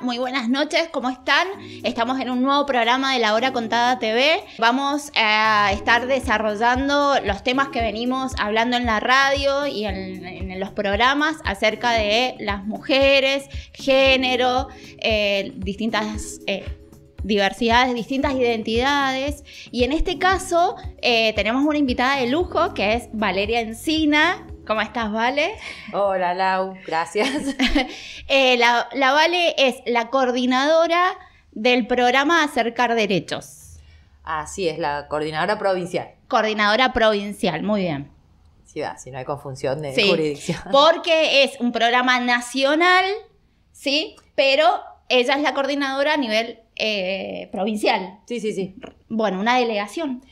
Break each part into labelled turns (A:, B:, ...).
A: muy buenas noches, ¿cómo están? Estamos en un nuevo programa de La Hora Contada TV. Vamos a estar desarrollando los temas que venimos hablando en la radio y en, los programas acerca de las mujeres, género, eh, distintas... Eh, diversidades, distintas identidades. Y en este caso eh, tenemos una invitada de lujo que es Valeria Encina, ¿Cómo estás, Vale? Hola, Lau, gracias. Eh, la, Vale es la coordinadora del programa Acercar Derechos. Así es, la coordinadora provincial. Coordinadora provincial, muy bien. va, ah, si no hay confusión de sí, jurisdicción. Porque es un programa nacional, ¿sí? Pero ella es la coordinadora a nivel eh,
B: provincial. Sí, sí, sí. Bueno, una delegación.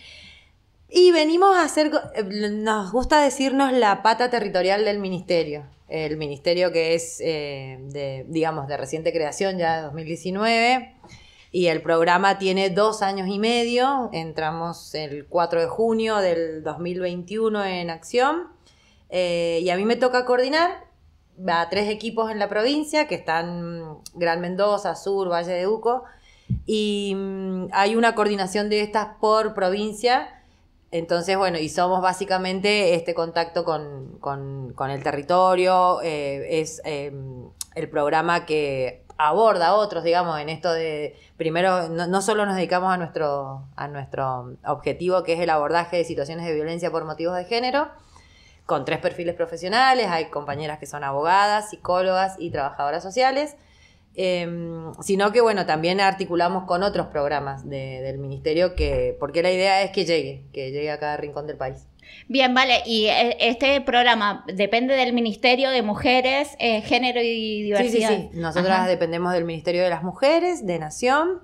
B: Y venimos a hacer, eh, nos gusta decirnos la pata territorial del ministerio, el ministerio que es, eh, de, digamos, de reciente creación, ya de 2019, y el programa tiene dos años y medio, entramos el 4 de junio del 2021 en acción, eh, y a mí me toca coordinar a tres equipos en la provincia, que están mm, Gran Mendoza, Sur, Valle de Uco, y mm, hay una coordinación de estas por provincia, entonces, bueno, y somos básicamente este contacto con, el territorio, eh, es eh, el programa que aborda a otros, digamos, en esto de, primero, no, no, solo nos dedicamos a nuestro, a nuestro objetivo, que es el abordaje de situaciones de violencia por motivos de género, con tres perfiles profesionales, hay compañeras que son abogadas, psicólogas y trabajadoras sociales, Em, sino que bueno, también articulamos con otros programas del ministerio que, porque la idea es que llegue, que llegue a cada rincón del país.
A: Bien, vale, y eh, este programa depende del Ministerio de Mujeres, eh,
B: Género y Diversidad. Sí, sí, sí. Nosotras dependemos del Ministerio de las Mujeres, de Nación,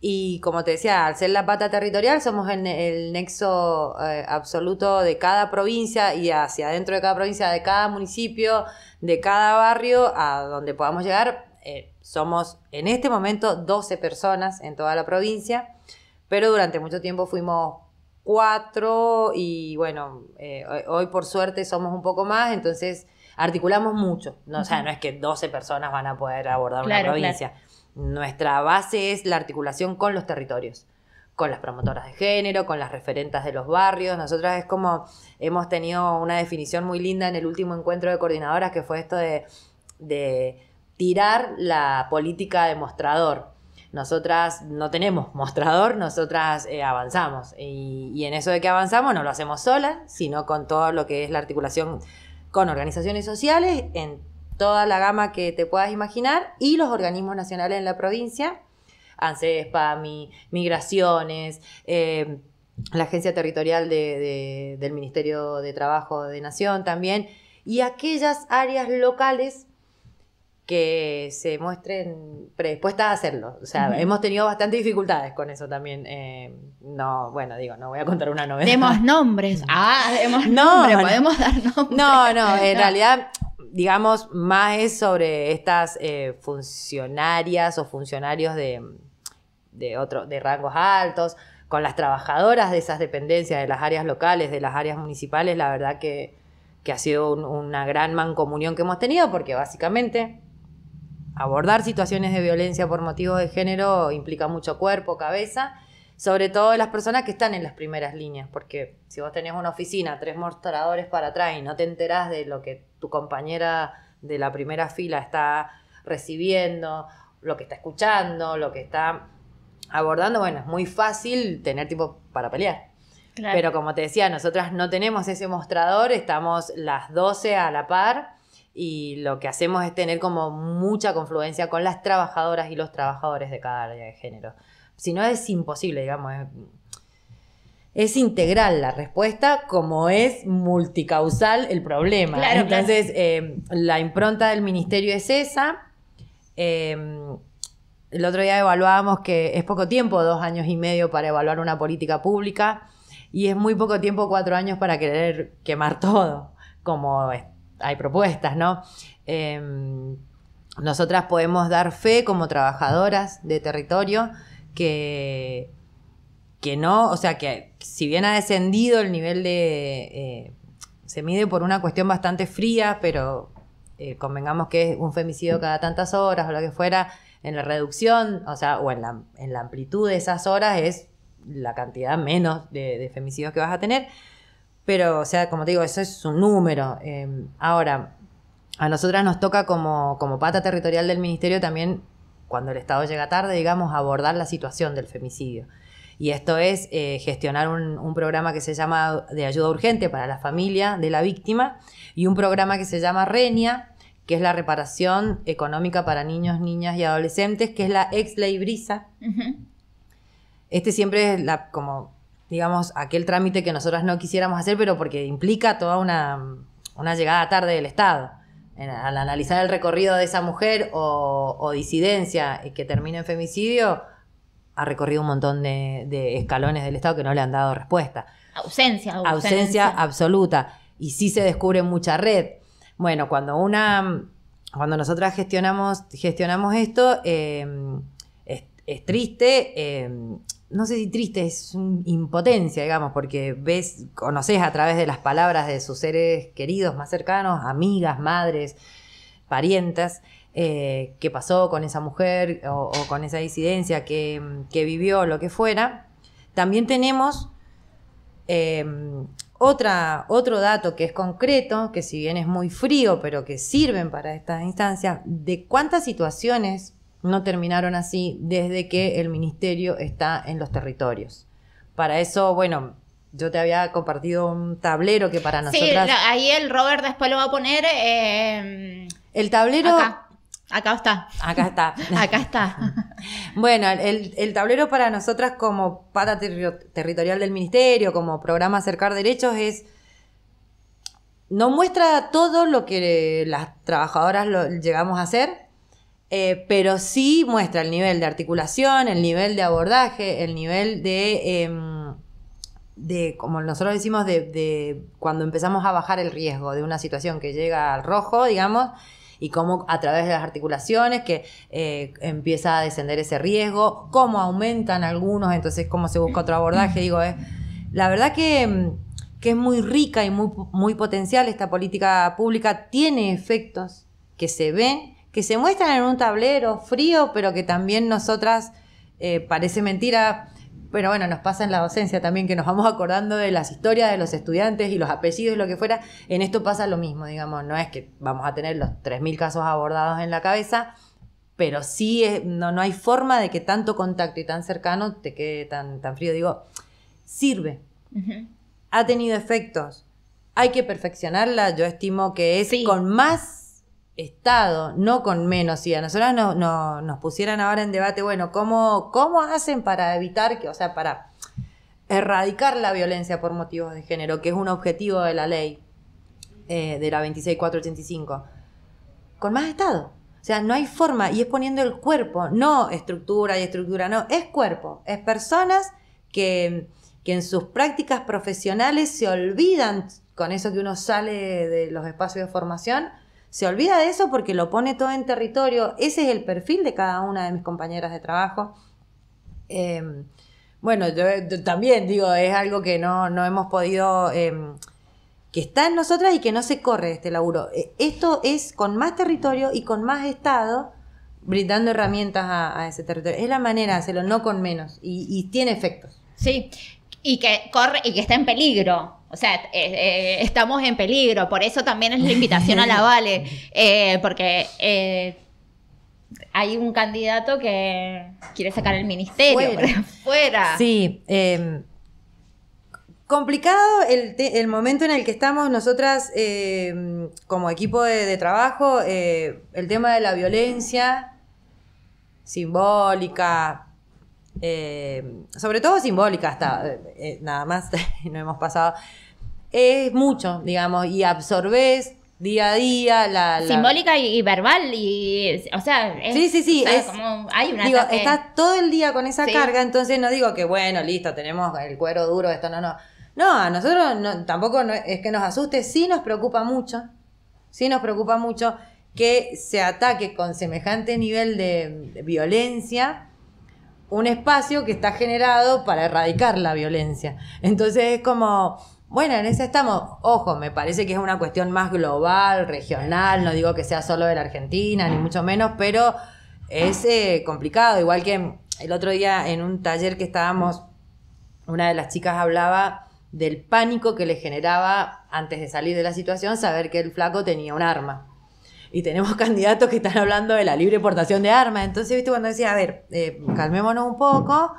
B: y como te decía, al ser la pata territorial, somos el, nexo eh, absoluto de cada provincia y hacia adentro de cada provincia, de cada municipio, de cada barrio, a donde podamos llegar. Somos en este momento 12 personas en toda la provincia, pero durante mucho tiempo fuimos cuatro y bueno, eh, hoy por suerte somos un poco más, entonces articulamos mucho. No, O sea, no es que 12 personas van a poder abordar una provincia. Nuestra base es la articulación con los territorios, con las promotoras de género, con las referentas de los barrios. Nosotras es como hemos tenido una definición muy linda en el último encuentro de coordinadoras que fue esto de tirar la política de mostrador. Nosotras no tenemos mostrador, nosotras eh, avanzamos. Y, en eso de que avanzamos no lo hacemos sola, sino con todo lo que es la articulación con organizaciones sociales, en toda la gama que te puedas imaginar, y los organismos nacionales en la provincia, ANSES, Migraciones, eh, la Agencia Territorial del Ministerio de Trabajo de Nación también, y aquellas áreas locales que se muestren predispuestas a hacerlo. O sea, hemos tenido bastantes dificultades con eso también. Eh, no, bueno, digo, no voy a contar una novela. Demos
A: nombres. Ah, demos nombres. No. Podemos dar nombres.
B: No, no, en realidad, digamos, más es sobre estas eh, funcionarias o funcionarios de, de, otro, de rangos altos, con las trabajadoras de esas dependencias, de las áreas locales, de las áreas municipales, la verdad que, que ha sido una gran mancomunión que hemos tenido, porque básicamente abordar situaciones de violencia por motivos de género implica mucho cuerpo, cabeza, sobre todo las personas que están en las primeras líneas, porque si vos tenés una oficina, tres mostradores para atrás y no te enterás de lo que tu compañera de la primera fila está recibiendo, lo que está escuchando, lo que está abordando, bueno, es muy fácil tener tiempo para pelear. Pero como te decía, nosotras no tenemos ese mostrador, estamos las 12 a la par y lo que hacemos es tener como mucha confluencia con las trabajadoras y los trabajadores de cada área de género. Si no es imposible, digamos, es, integral la respuesta como es multicausal el problema. Entonces, eh, la impronta del ministerio es esa. Eh, el otro día evaluábamos que es poco tiempo, dos años y medio para evaluar una política pública y es muy poco tiempo, cuatro años para querer quemar todo, como es hay propuestas, ¿no? Em, nosotras podemos dar fe como trabajadoras de territorio que, que no, o sea, que si bien ha descendido el nivel de... Eh, se mide por una cuestión bastante fría, pero eh, convengamos que es un femicidio cada tantas horas o lo que fuera, en la reducción, o sea, o en la, amplitud de esas horas es la cantidad menos de, de femicidios que vas a tener. Pero, o sea, como te digo, eso es un número. Em, ahora, a nosotras nos toca como, como pata territorial del ministerio también, cuando el Estado llega tarde, digamos, abordar la situación del femicidio. Y esto es eh, gestionar un, programa que se llama de ayuda urgente para la familia de la víctima y un programa que se llama RENIA, que es la reparación económica para niños, niñas y adolescentes, que es la ex ley Brisa. Este siempre es la, como digamos, aquel trámite que nosotros no quisiéramos hacer, pero porque implica toda una, llegada tarde del Estado. al analizar el recorrido de esa mujer o, disidencia eh, que termina en femicidio, ha recorrido un montón de, escalones del Estado que no le han dado respuesta.
A: Ausencia, ausencia.
B: absoluta. Y sí se descubre mucha red. Bueno, cuando una. Cuando nosotras gestionamos, gestionamos esto, eh, es, triste eh, no sé si triste, es impotencia, digamos, porque ves, conoces a través de las palabras de sus seres queridos más cercanos, amigas, madres, parientas, eh, qué pasó con esa mujer o, con esa disidencia que, vivió, lo que fuera. También tenemos em, otra, otro dato que es concreto, que si bien es muy frío, pero que sirven para estas instancias, de cuántas situaciones no terminaron así desde que el ministerio está en los territorios. Para eso, bueno, yo te había compartido un tablero que para nosotros. Sí,
A: ahí el Robert después lo va a poner. Em,
B: el tablero. Acá. acá. está. Acá está. acá está. bueno, el, tablero para nosotras como pata territorial del ministerio, como programa Acercar Derechos, es no muestra todo lo que las trabajadoras llegamos a hacer, eh, pero sí muestra el nivel de articulación, el nivel de abordaje, el nivel de, em, de como nosotros decimos, de, cuando empezamos a bajar el riesgo de una situación que llega al rojo, digamos, y cómo a través de las articulaciones que eh, empieza a descender ese riesgo, cómo aumentan algunos, entonces cómo se busca otro abordaje, digo, eh, la verdad que es muy rica y muy, muy potencial esta política pública, tiene efectos que se ven que se muestran en un tablero frío, pero que también nosotras, eh, parece mentira, pero bueno, nos pasa en la docencia también, que nos vamos acordando de las historias de los estudiantes y los apellidos y lo que fuera. En esto pasa lo mismo, digamos, no es que vamos a tener los 3.000 casos abordados en la cabeza, pero sí no, hay forma de que tanto contacto y tan cercano te quede tan, tan frío. Digo, sirve, ha tenido efectos, hay que perfeccionarla, yo estimo que es con más Estado, no con menos a Nosotros nos pusieran ahora en debate, bueno, ¿cómo, hacen para evitar que, o sea, para erradicar la violencia por motivos de género, que es un objetivo de la ley eh, de la 26485? Con más Estado. O sea, no hay forma, y es poniendo el cuerpo, no estructura y estructura, no, es cuerpo, es personas que, que en sus prácticas profesionales se olvidan con eso que uno sale de los espacios de formación se olvida de eso porque lo pone todo en territorio. Ese es el perfil de cada una de mis compañeras de trabajo. Em, bueno, yo, también digo, es algo que no, no hemos podido... Em, que está en nosotras y que no se corre este laburo. E, esto es con más territorio y con más Estado brindando herramientas a, ese territorio. Es la manera de hacerlo, no con menos. Y, y, tiene efectos. Sí, y que corre y que está en peligro. O sea, eh,
A: eh, estamos en peligro. Por eso también es la invitación a la Vale. Eh, porque hay un candidato que quiere sacar el ministerio. Fuera.
B: fuera. Sí. Em, complicado el, momento en el que estamos nosotras em, como equipo de, trabajo. el tema de la violencia simbólica, em, sobre todo simbólica hasta nada más no hemos pasado es mucho, digamos, y absorbes día a día la, simbólica
A: y, verbal
B: y o sea sí sí sí es, como digo estás todo el día con esa carga entonces no digo que bueno listo tenemos el cuero duro esto no no no a nosotros tampoco es que nos asuste sí nos preocupa mucho sí nos preocupa mucho que se ataque con semejante nivel de violencia un espacio que está generado para erradicar la violencia entonces es como bueno, en ese estamos. Ojo, me parece que es una cuestión más global, regional, no digo que sea solo de la Argentina, ni mucho menos, pero es eh, complicado. Igual que el otro día en un taller que estábamos, una de las chicas hablaba del pánico que le generaba antes de salir de la situación saber que el flaco tenía un arma. Y tenemos candidatos que están hablando de la libre portación de armas. Entonces, viste, cuando decía, a ver, eh, calmémonos un poco,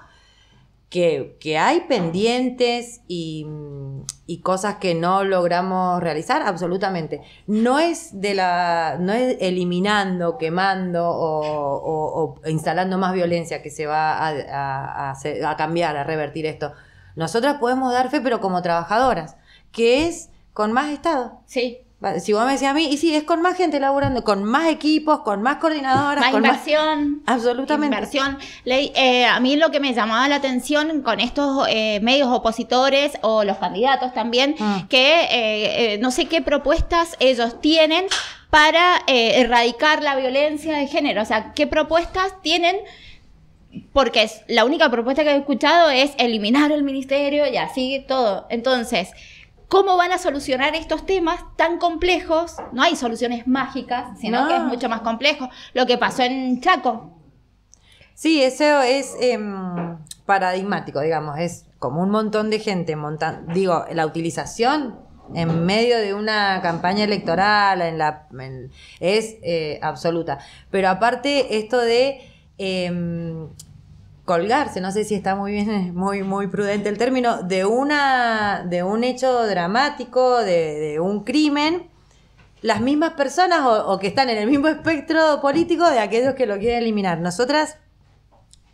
B: que, que hay pendientes y mm, y cosas que no logramos realizar, absolutamente. No es de la, no es eliminando, quemando o, instalando más violencia que se va a, a, cambiar, a revertir esto. Nosotras podemos dar fe, pero como trabajadoras, que es con más Estado. Sí. Si vos me decís a mí, y sí, es con más gente laburando, con más equipos, con más coordinadoras. Más
A: inversión.
B: absolutamente. Inversión. Eh, a mí lo que me llamaba
A: la atención con estos eh, medios opositores o los candidatos también, ah. que eh, no sé qué propuestas ellos tienen para erradicar la violencia de género. O sea, qué propuestas tienen porque la única propuesta que he escuchado es eliminar el ministerio y así todo. Entonces, cómo van a solucionar estos temas tan complejos. No hay soluciones mágicas, sino que es mucho más
B: complejo. Lo que pasó en Chaco. Sí, eso es em, paradigmático, digamos. Es como un montón de gente montando. Digo, la utilización en medio de una campaña electoral en la, es eh, absoluta. Pero aparte, esto de. Em, colgarse, no sé si está muy bien, muy, muy prudente el término, de, una, de un hecho dramático, de, un crimen, las mismas personas o, que están en el mismo espectro político de aquellos que lo quieren eliminar. Nosotras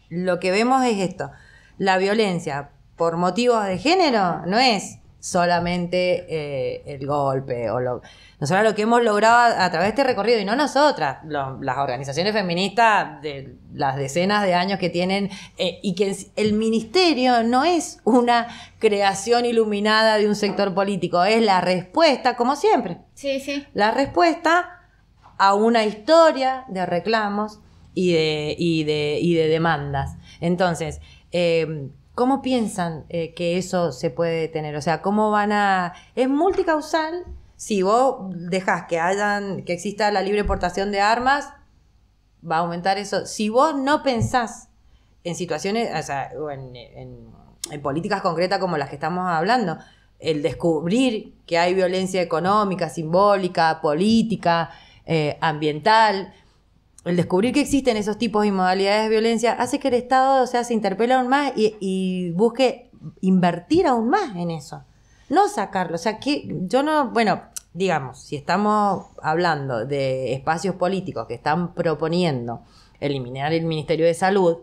B: lo que vemos es esto, la violencia por motivos de género no es solamente eh, el golpe. O lo... nosotros lo que hemos logrado a través de este recorrido, y no nosotras, las organizaciones feministas de las decenas de años que tienen, eh, y que el ministerio no es una creación iluminada de un sector político, es la respuesta, como siempre. Sí, sí. La respuesta a una historia de reclamos y de, y de, y de demandas. Entonces, eh, ¿Cómo piensan eh, que eso se puede tener? O sea, ¿cómo van a...? Es multicausal. Si vos dejas que, hayan, que exista la libre portación de armas, va a aumentar eso. Si vos no pensás en situaciones, o sea, en, políticas concretas como las que estamos hablando, el descubrir que hay violencia económica, simbólica, política, eh, ambiental, el descubrir que existen esos tipos y modalidades de violencia hace que el Estado o sea, se interpele aún más y, busque invertir aún más en eso. No sacarlo. O sea, que yo no, bueno, digamos, si estamos hablando de espacios políticos que están proponiendo eliminar el Ministerio de Salud,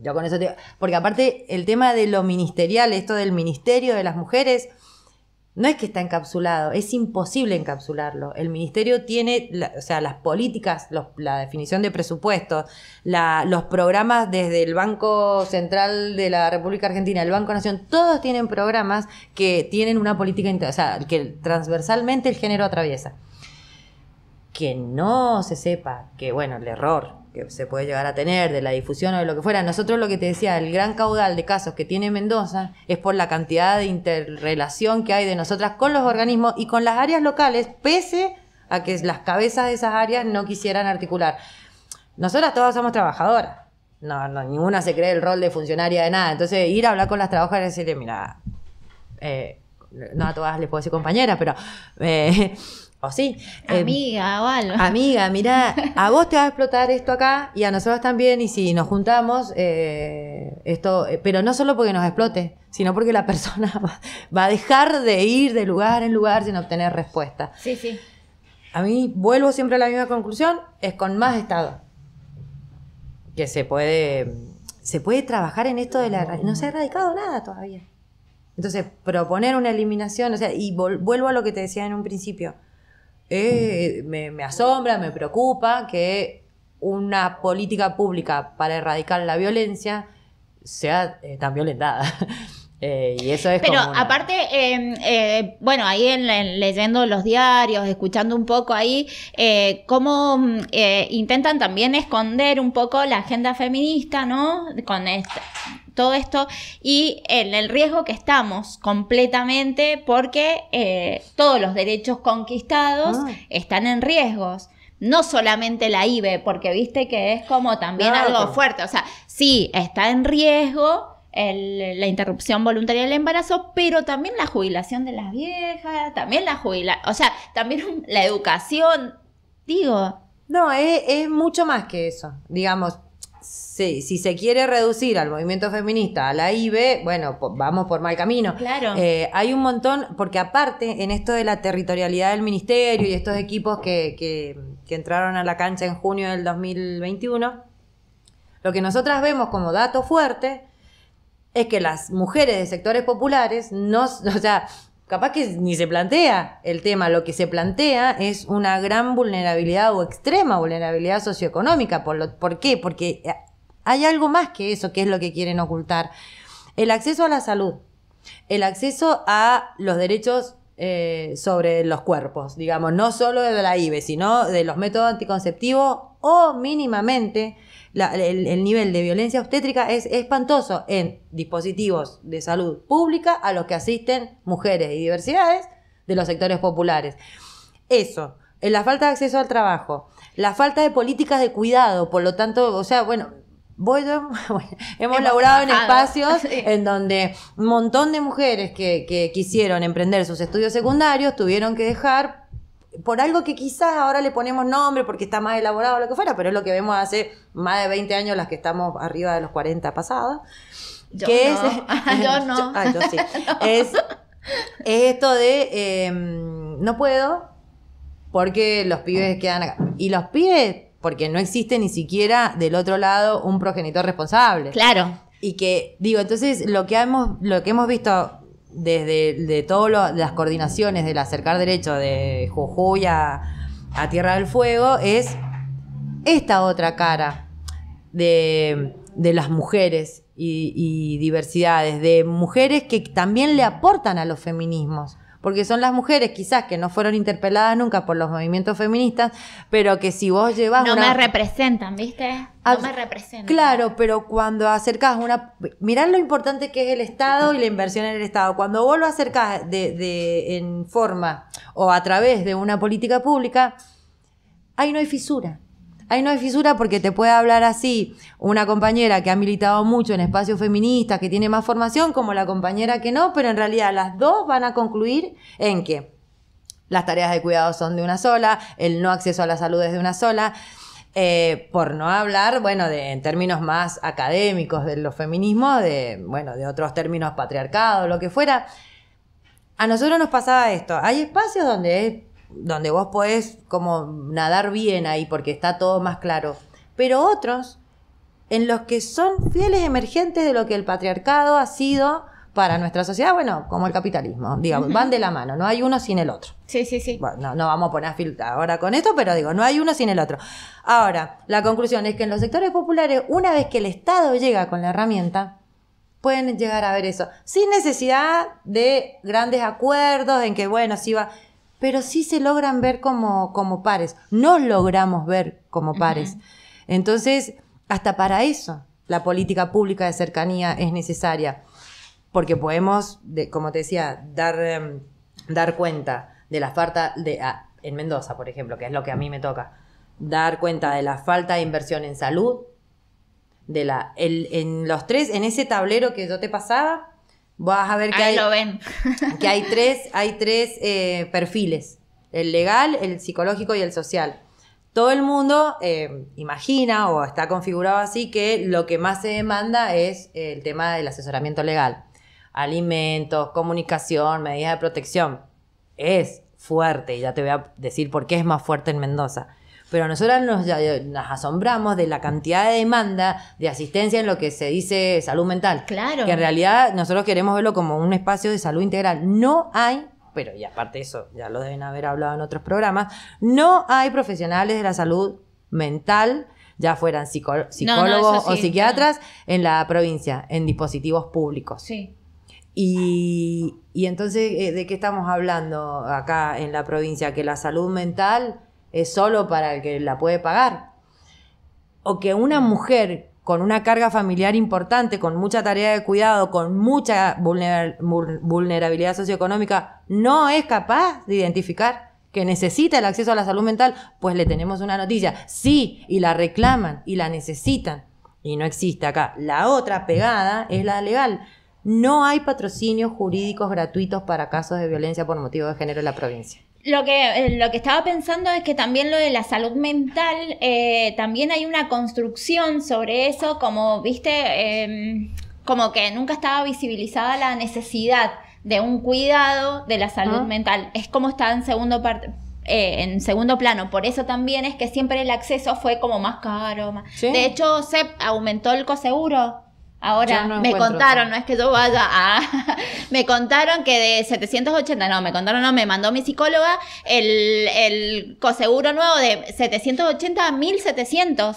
B: yo con eso Porque aparte el tema de lo ministerial, esto del Ministerio de las Mujeres, no es que está encapsulado, es imposible encapsularlo. El ministerio tiene, o sea, las políticas, la definición de presupuesto, los programas desde el Banco Central de la República Argentina, el Banco Nación, todos tienen programas que tienen una política, o sea, que transversalmente el género atraviesa que no se sepa que, bueno, el error que se puede llegar a tener, de la difusión o de lo que fuera. Nosotros lo que te decía, el gran caudal de casos que tiene Mendoza es por la cantidad de interrelación que hay de nosotras con los organismos y con las áreas locales, pese a que las cabezas de esas áreas no quisieran articular. Nosotras todas somos trabajadoras. ninguna se cree el rol de funcionaria de nada. Entonces, ir a hablar con las trabajadoras y decirle, mira, eh, no a todas les puedo decir compañeras, pero eh, o sí. Em, amiga Amiga, mira, a vos te va a explotar esto acá y a nosotros también. Y si nos juntamos, eh, esto. Eh, pero no solo porque nos explote, sino porque la persona va, a dejar de ir de lugar en lugar sin obtener respuesta. Sí, sí. A mí vuelvo siempre a la misma conclusión: es con más Estado. Que se puede. Se puede trabajar en esto de la. No se ha erradicado nada todavía. Entonces, proponer una eliminación, o sea, y vuelvo a lo que te decía en un principio eh, me, asombra, me preocupa que una política pública para erradicar la violencia sea eh, tan violentada. Eh, y eso es Pero aparte, em, bueno,
A: ahí leyendo los diarios, escuchando un poco ahí, cómo mm, intentan también esconder un poco la agenda feminista, ¿no? Con esta, todo esto y en el riesgo que estamos completamente porque eh, todos los derechos conquistados ah. están en riesgos no solamente la IBE, porque viste que es como también algo fuerte. O sea, sí, está en riesgo la interrupción voluntaria del embarazo, pero también la jubilación de las viejas,
B: también la jubilación, o sea, también
A: la educación,
B: digo. No, es, es mucho más que eso, digamos si se quiere reducir al movimiento feminista a la IB, bueno, vamos por mal camino. Claro. Eh, hay un montón, porque aparte en esto de la territorialidad del ministerio y estos equipos que, entraron a la cancha en junio del 2021, lo que nosotras vemos como dato fuerte es que las mujeres de sectores populares no, o sea, capaz que ni se plantea el tema, lo que se plantea es una gran vulnerabilidad o extrema vulnerabilidad socioeconómica. ¿Por, por qué? Porque eh, hay algo más que eso, que es lo que quieren ocultar. El acceso a la salud, el acceso a los derechos eh, sobre los cuerpos, digamos, no solo de la IVE, sino de los métodos anticonceptivos o mínimamente el, nivel de violencia obstétrica es espantoso en dispositivos de salud pública a los que asisten mujeres y diversidades de los sectores populares. Eso, en la falta de acceso al trabajo, la falta de políticas de cuidado, por lo tanto, o sea, bueno, bueno, hemos, laborado en espacios en donde un montón de mujeres que, quisieron emprender sus estudios secundarios tuvieron que dejar por algo que quizás ahora le ponemos nombre porque está más elaborado o lo que fuera, pero es lo que vemos hace más de 20 años las que estamos arriba de los 40 pasadas. Yo no. Es, yo ah, yo sí. Es, esto de em, no puedo porque los pibes quedan acá. Y los pibes porque no existe ni siquiera del otro lado un progenitor responsable. Claro. Y que, digo, entonces lo que hemos, lo que hemos visto desde de todas las coordinaciones del acercar derecho de Jujuy a, Tierra del Fuego, es esta otra cara de, de las mujeres y, diversidades, de mujeres que también le aportan a los feminismos porque son las mujeres quizás que no fueron interpeladas nunca por los movimientos feministas, pero que si vos llevas... No me
A: representan, ¿viste? No me representan.
B: Claro, pero cuando acercás una... Mirad lo importante que es el Estado y la inversión en el Estado. Cuando vos lo acercás de, de, en forma o a través de una política pública, ahí no hay fisura ahí no hay fisura porque te puede hablar así una compañera que ha militado mucho en espacios feministas, que tiene más formación, como la compañera que no, pero en realidad las dos van a concluir en que las tareas de cuidado son de una sola, el no acceso a la salud es de una sola. Eh, por no hablar, bueno, de, en términos más académicos de los feminismos, de, bueno, de otros términos patriarcado, lo que fuera. A nosotros nos pasaba esto. Hay espacios donde donde vos podés como nadar bien ahí porque está todo más claro. Pero otros en los que son fieles emergentes de lo que el patriarcado ha sido para nuestra sociedad, bueno, como el capitalismo, digamos, van de la mano, no hay uno sin el otro. Sí, sí, sí. Bueno, no, no vamos a poner filtro ahora con esto, pero digo, no hay uno sin el otro. Ahora, la conclusión es que en los sectores populares, una vez que el Estado llega con la herramienta, pueden llegar a ver eso, sin necesidad de grandes acuerdos en que, bueno, si va pero sí se logran ver como, como pares. No logramos ver como pares. Entonces, hasta para eso la política pública de cercanía es necesaria, porque podemos, como te decía, dar, em, dar cuenta de la falta de... Ah, en Mendoza, por ejemplo, que es lo que a mí me toca, dar cuenta de la falta de inversión en salud, de la, en los tres, en ese tablero que yo te pasaba, vas a ver que hay, lo ven. que hay tres, hay tres eh, perfiles, el legal, el psicológico y el social. Todo el mundo eh, imagina o está configurado así que lo que más se demanda es el tema del asesoramiento legal. Alimentos, comunicación, medidas de protección. Es fuerte, y ya te voy a decir por qué es más fuerte en Mendoza. Pero nosotras eh, nos, asombramos de la cantidad de demanda de asistencia en lo que se dice salud mental. Claro. Que en realidad nosotros queremos verlo como un espacio de salud integral. No hay pero y aparte eso, ya lo deben haber hablado en otros programas, no hay profesionales de la salud mental, ya fueran psicólogos o psiquiatras, en la provincia, en dispositivos públicos. Sí. Y, y entonces, eh, ¿de qué estamos hablando acá en la provincia? Que la salud mental es solo para el que la puede pagar. O que una mujer con una carga familiar importante, con mucha tarea de cuidado, con mucha vulnerabilidad socioeconómica, no es capaz de identificar que necesita el acceso a la salud mental, pues le tenemos una noticia. Sí, y la reclaman y la necesitan. Y no existe acá. La otra pegada es la legal. No hay patrocinios jurídicos gratuitos para casos de violencia por motivo de género en la provincia
A: lo que, eh, lo que estaba pensando es que también lo de la salud mental, eh, también hay una construcción sobre eso, como, viste, em, como que nunca estaba visibilizada la necesidad de un cuidado de la salud mental. Es como está en segundo eh, en segundo plano. Por eso también es que siempre el acceso fue como más caro. De hecho, se aumentó el coseguro Ahora me contaron, no es que yo vaya a... me contaron que de 780, no, me contaron, no, me mandó mi psicóloga el, el coseguro nuevo de 780 a 1700.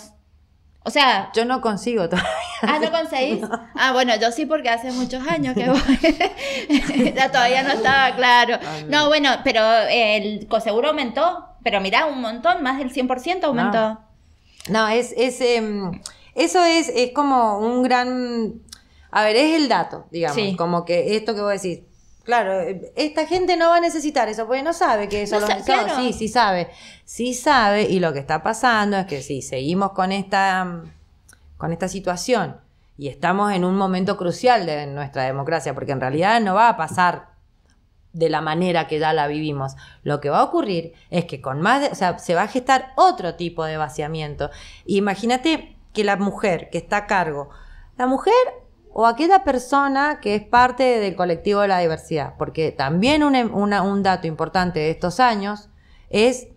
A: O sea... Yo no consigo todavía. Ah, ¿no conseguís? Ah, bueno, yo sí porque hace muchos años que voy. ya todavía no estaba claro. No, bueno, pero eh, el coseguro aumentó, pero mirá, un montón, más del 100% aumentó.
B: No, es... es em, eso es, es como un gran... A ver, es el dato, digamos, como que esto que vos decís, Claro, eh, esta gente no va a necesitar eso, porque no sabe que eso lo Sí, sí sabe. Sí sabe, y lo que está pasando es que si seguimos con esta, con esta situación y estamos en un momento crucial de nuestra democracia, porque en realidad no va a pasar de la manera que ya la vivimos. Lo que va a ocurrir es que con más, o sea, se va a gestar otro tipo de vaciamiento. Imagínate que la mujer que está a cargo, la mujer o aquella persona que es parte del colectivo de la diversidad. Porque también un, em, dato importante de estos años es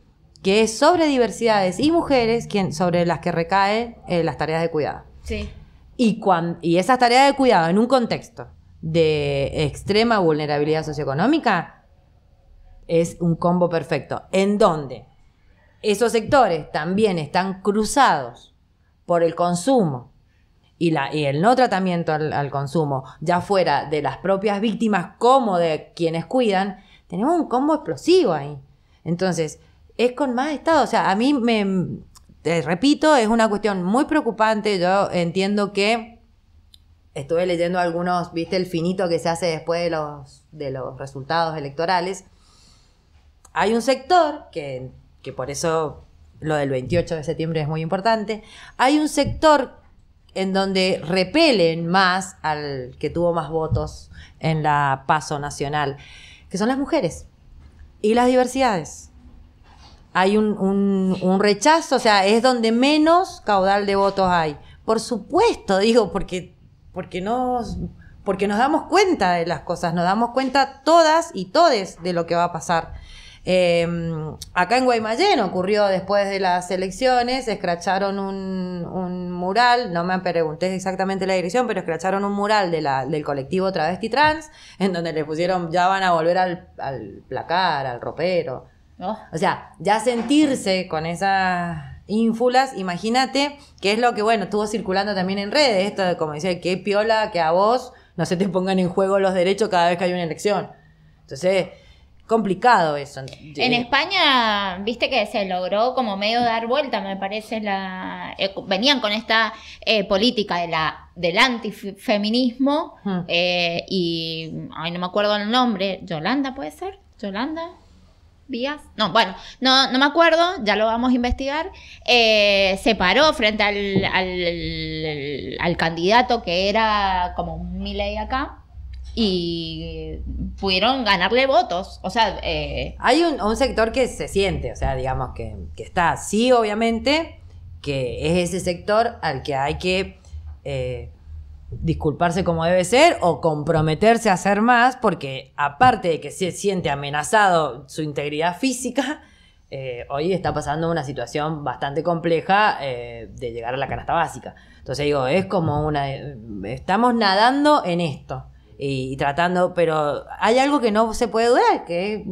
B: que es sobre diversidades y mujeres sobre las que recaen eh, las tareas de cuidado. Sí. Y, y esas tareas de cuidado en un contexto de extrema vulnerabilidad socioeconómica es un combo perfecto. En donde esos sectores también están cruzados por el consumo y, el no tratamiento al, consumo, ya fuera de las propias víctimas como de quienes cuidan, tenemos un combo explosivo ahí. Entonces, es con más Estado. O sea, a mí me, repito, es una cuestión muy preocupante. Yo entiendo que estuve leyendo algunos, viste, el finito que se hace después de los, de los resultados electorales. Hay un sector que, que por eso lo del 28 de septiembre es muy importante, hay un sector en donde repelen más al que tuvo más votos en la paso nacional, que son las mujeres y las diversidades. Hay un, un, un rechazo, o sea, es donde menos caudal de votos hay. Por supuesto, digo, porque, porque no porque nos damos cuenta de las cosas, nos damos cuenta todas y todes de lo que va a pasar. Em, acá en Guaymallén ocurrió después de las elecciones, escracharon un, mural, no me pregunté exactamente la dirección, pero escracharon un mural del colectivo Travesti Trans, en donde le pusieron ya van a volver al, placar, al ropero. Oh. O sea, ya sentirse con esas ínfulas, imagínate, que es lo que, bueno, estuvo circulando también en redes, esto de, como decía, que piola que a vos no se te pongan en juego los derechos cada vez que hay una elección. Entonces, complicado eso. En eh,
A: España, viste que se logró como medio dar vuelta, me parece, la eh, venían con esta eh, política de la del antifeminismo y, ay, no me acuerdo el nombre, Yolanda puede ser, Yolanda. Vías, no, bueno, no, no me acuerdo, ya lo vamos a investigar. se paró frente al, al, candidato que era como un Miley acá,
B: y pudieron ganarle votos. O sea, eh, hay un, sector que se siente, o sea, digamos que, está así, obviamente, que es ese sector al que hay que eh, disculparse como debe ser o comprometerse a hacer más, porque aparte de que se siente amenazado su integridad física, eh, hoy está pasando una situación bastante compleja de llegar a la canasta básica. Entonces digo, es como una... Estamos nadando en esto y, tratando, pero hay algo que no se puede dudar, que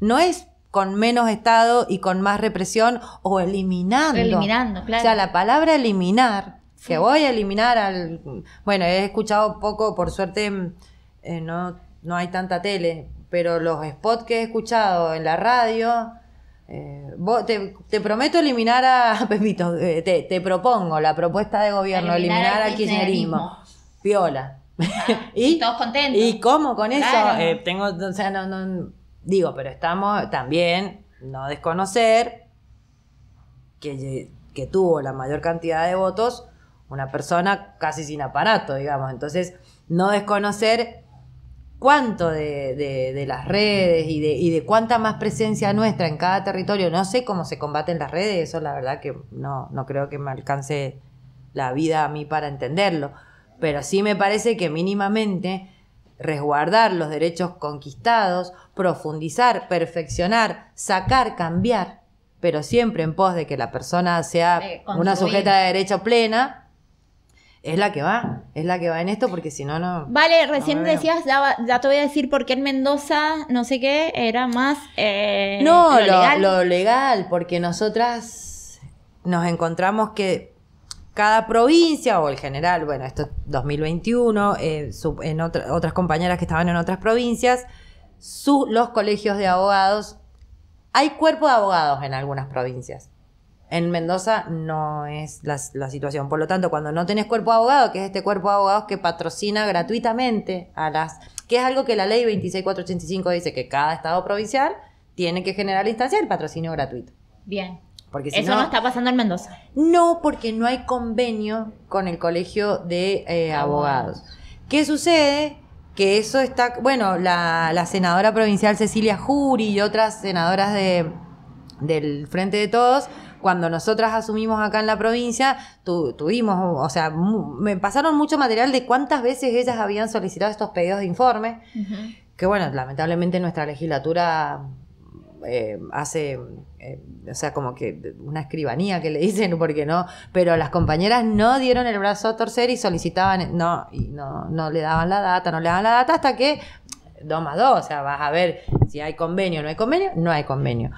B: no es con menos Estado y con más represión o eliminando. Eliminando, claro. O sea, la palabra eliminar, que voy a eliminar al... Bueno, he escuchado poco, por suerte mm, eh, no, no hay tanta tele, pero los spots que he escuchado en la radio... Eh, te, prometo eliminar a Pepito, eh, te, propongo la propuesta de gobierno, eliminar, a al kirchnerismo. Piola. y, todos contentos. ¿Y cómo con eso? Eh, tengo, o sea, no, digo, pero estamos también, no desconocer que, tuvo la mayor cantidad de votos una persona casi sin aparato, digamos. Entonces, no desconocer cuánto de, las redes y de, cuánta más presencia nuestra en cada territorio. No sé cómo se combaten las redes, eso la verdad que no, no creo que me alcance la vida a mí para entenderlo pero sí me parece que mínimamente resguardar los derechos conquistados, profundizar, perfeccionar, sacar, cambiar, pero siempre en pos de que la persona sea una sujeta de derecho plena, es la que va, es la que va en esto porque si no, no.
A: Vale, recién decías, ya, te voy a decir por qué en Mendoza, no sé qué, era más. Eh, no, lo
B: legal, porque nosotras nos encontramos que cada provincia o el general, bueno, esto es 2021, eh, en otras compañeras que estaban en otras provincias, los colegios de abogados, hay cuerpo de abogados en algunas provincias. En Mendoza no es la, situación. Por lo tanto, cuando no tenés cuerpo de abogado, que es este cuerpo de abogados que patrocina gratuitamente a las... que es algo que la ley 26485 dice que cada estado provincial tiene que generar la instancia del patrocinio gratuito. Bien. Eso no, está pasando en Mendoza. No, porque no hay convenio con el colegio de eh, abogados. ¿Qué sucede? Que eso está, bueno, la, senadora provincial Cecilia Jury y otras senadoras del Frente de Todos cuando nosotras asumimos acá en la provincia, tuvimos, o sea, me pasaron mucho material de cuántas veces ellas habían solicitado estos pedidos de informe, que bueno, lamentablemente nuestra legislatura eh, hace, eh, o sea, como que una escribanía que le dicen, porque no, pero las compañeras no dieron el brazo a torcer y solicitaban, no, y no, le daban la data, no le daban la data hasta que 2 más 2, o sea, vas a ver si hay convenio o no hay convenio, no hay convenio.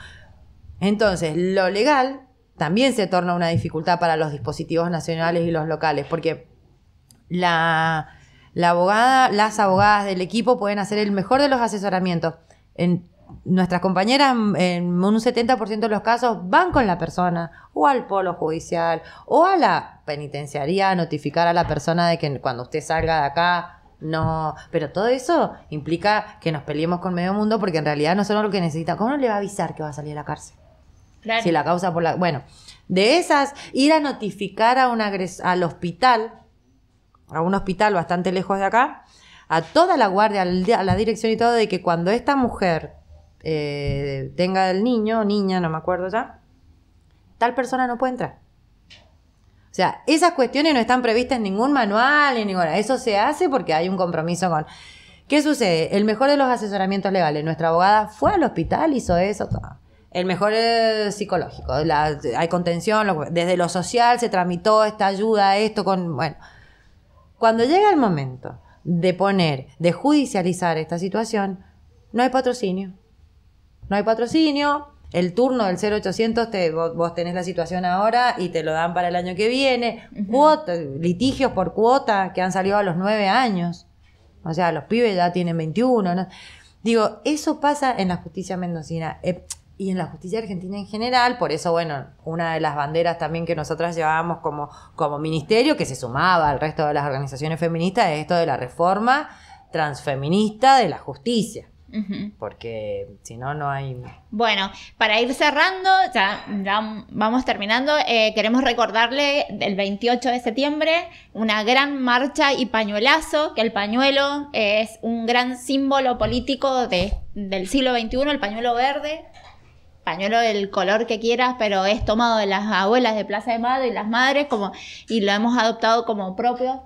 B: Entonces, lo legal también se torna una dificultad para los dispositivos nacionales y los locales, porque la, la abogada, las abogadas del equipo pueden hacer el mejor de los asesoramientos en nuestras compañeras en un 70% de los casos van con la persona o al polo judicial o a la penitenciaría a notificar a la persona de que cuando usted salga de acá no, pero todo eso implica que nos peleemos con medio mundo porque en realidad no son lo que necesita, ¿cómo no le va a avisar que va a salir a la cárcel? Claro. Si la causa por la... Bueno, de esas, ir a notificar a un al hospital, a un hospital bastante lejos de acá, a toda la guardia, a la dirección y todo, de que cuando esta mujer eh, tenga el niño o niña, no me acuerdo ya, tal persona no puede entrar. O sea, esas cuestiones no están previstas en ningún manual, ninguna. Eso se hace porque hay un compromiso con... ¿Qué sucede? El mejor de los asesoramientos legales. Nuestra abogada fue al hospital, hizo eso, todo. El mejor es eh, psicológico. hay contención, desde lo social se tramitó esta ayuda, esto con... Bueno, cuando llega el momento de poner, de judicializar esta situación, no hay patrocinio no hay patrocinio, el turno del 0800, te, vos, tenés la situación ahora y te lo dan para el año que viene, litigios por cuota que han salido a los nueve años, o sea, los pibes ya tienen 21, Digo, eso pasa en la justicia mendocina. Eh, y en la justicia argentina en general, por eso, bueno, una de las banderas también que nosotras llevábamos como, como ministerio, que se sumaba al resto de las organizaciones feministas, es esto de la reforma transfeminista de la justicia. Porque si no, no hay...
A: Bueno, para ir cerrando, ya, vamos terminando, eh, queremos recordarle el 28 de septiembre una gran marcha y pañuelazo, que el pañuelo es un gran símbolo político de, del siglo XXI, el pañuelo verde, pañuelo del color que quieras, pero es tomado de las abuelas de Plaza de Madre y las madres como, y lo hemos adoptado como propio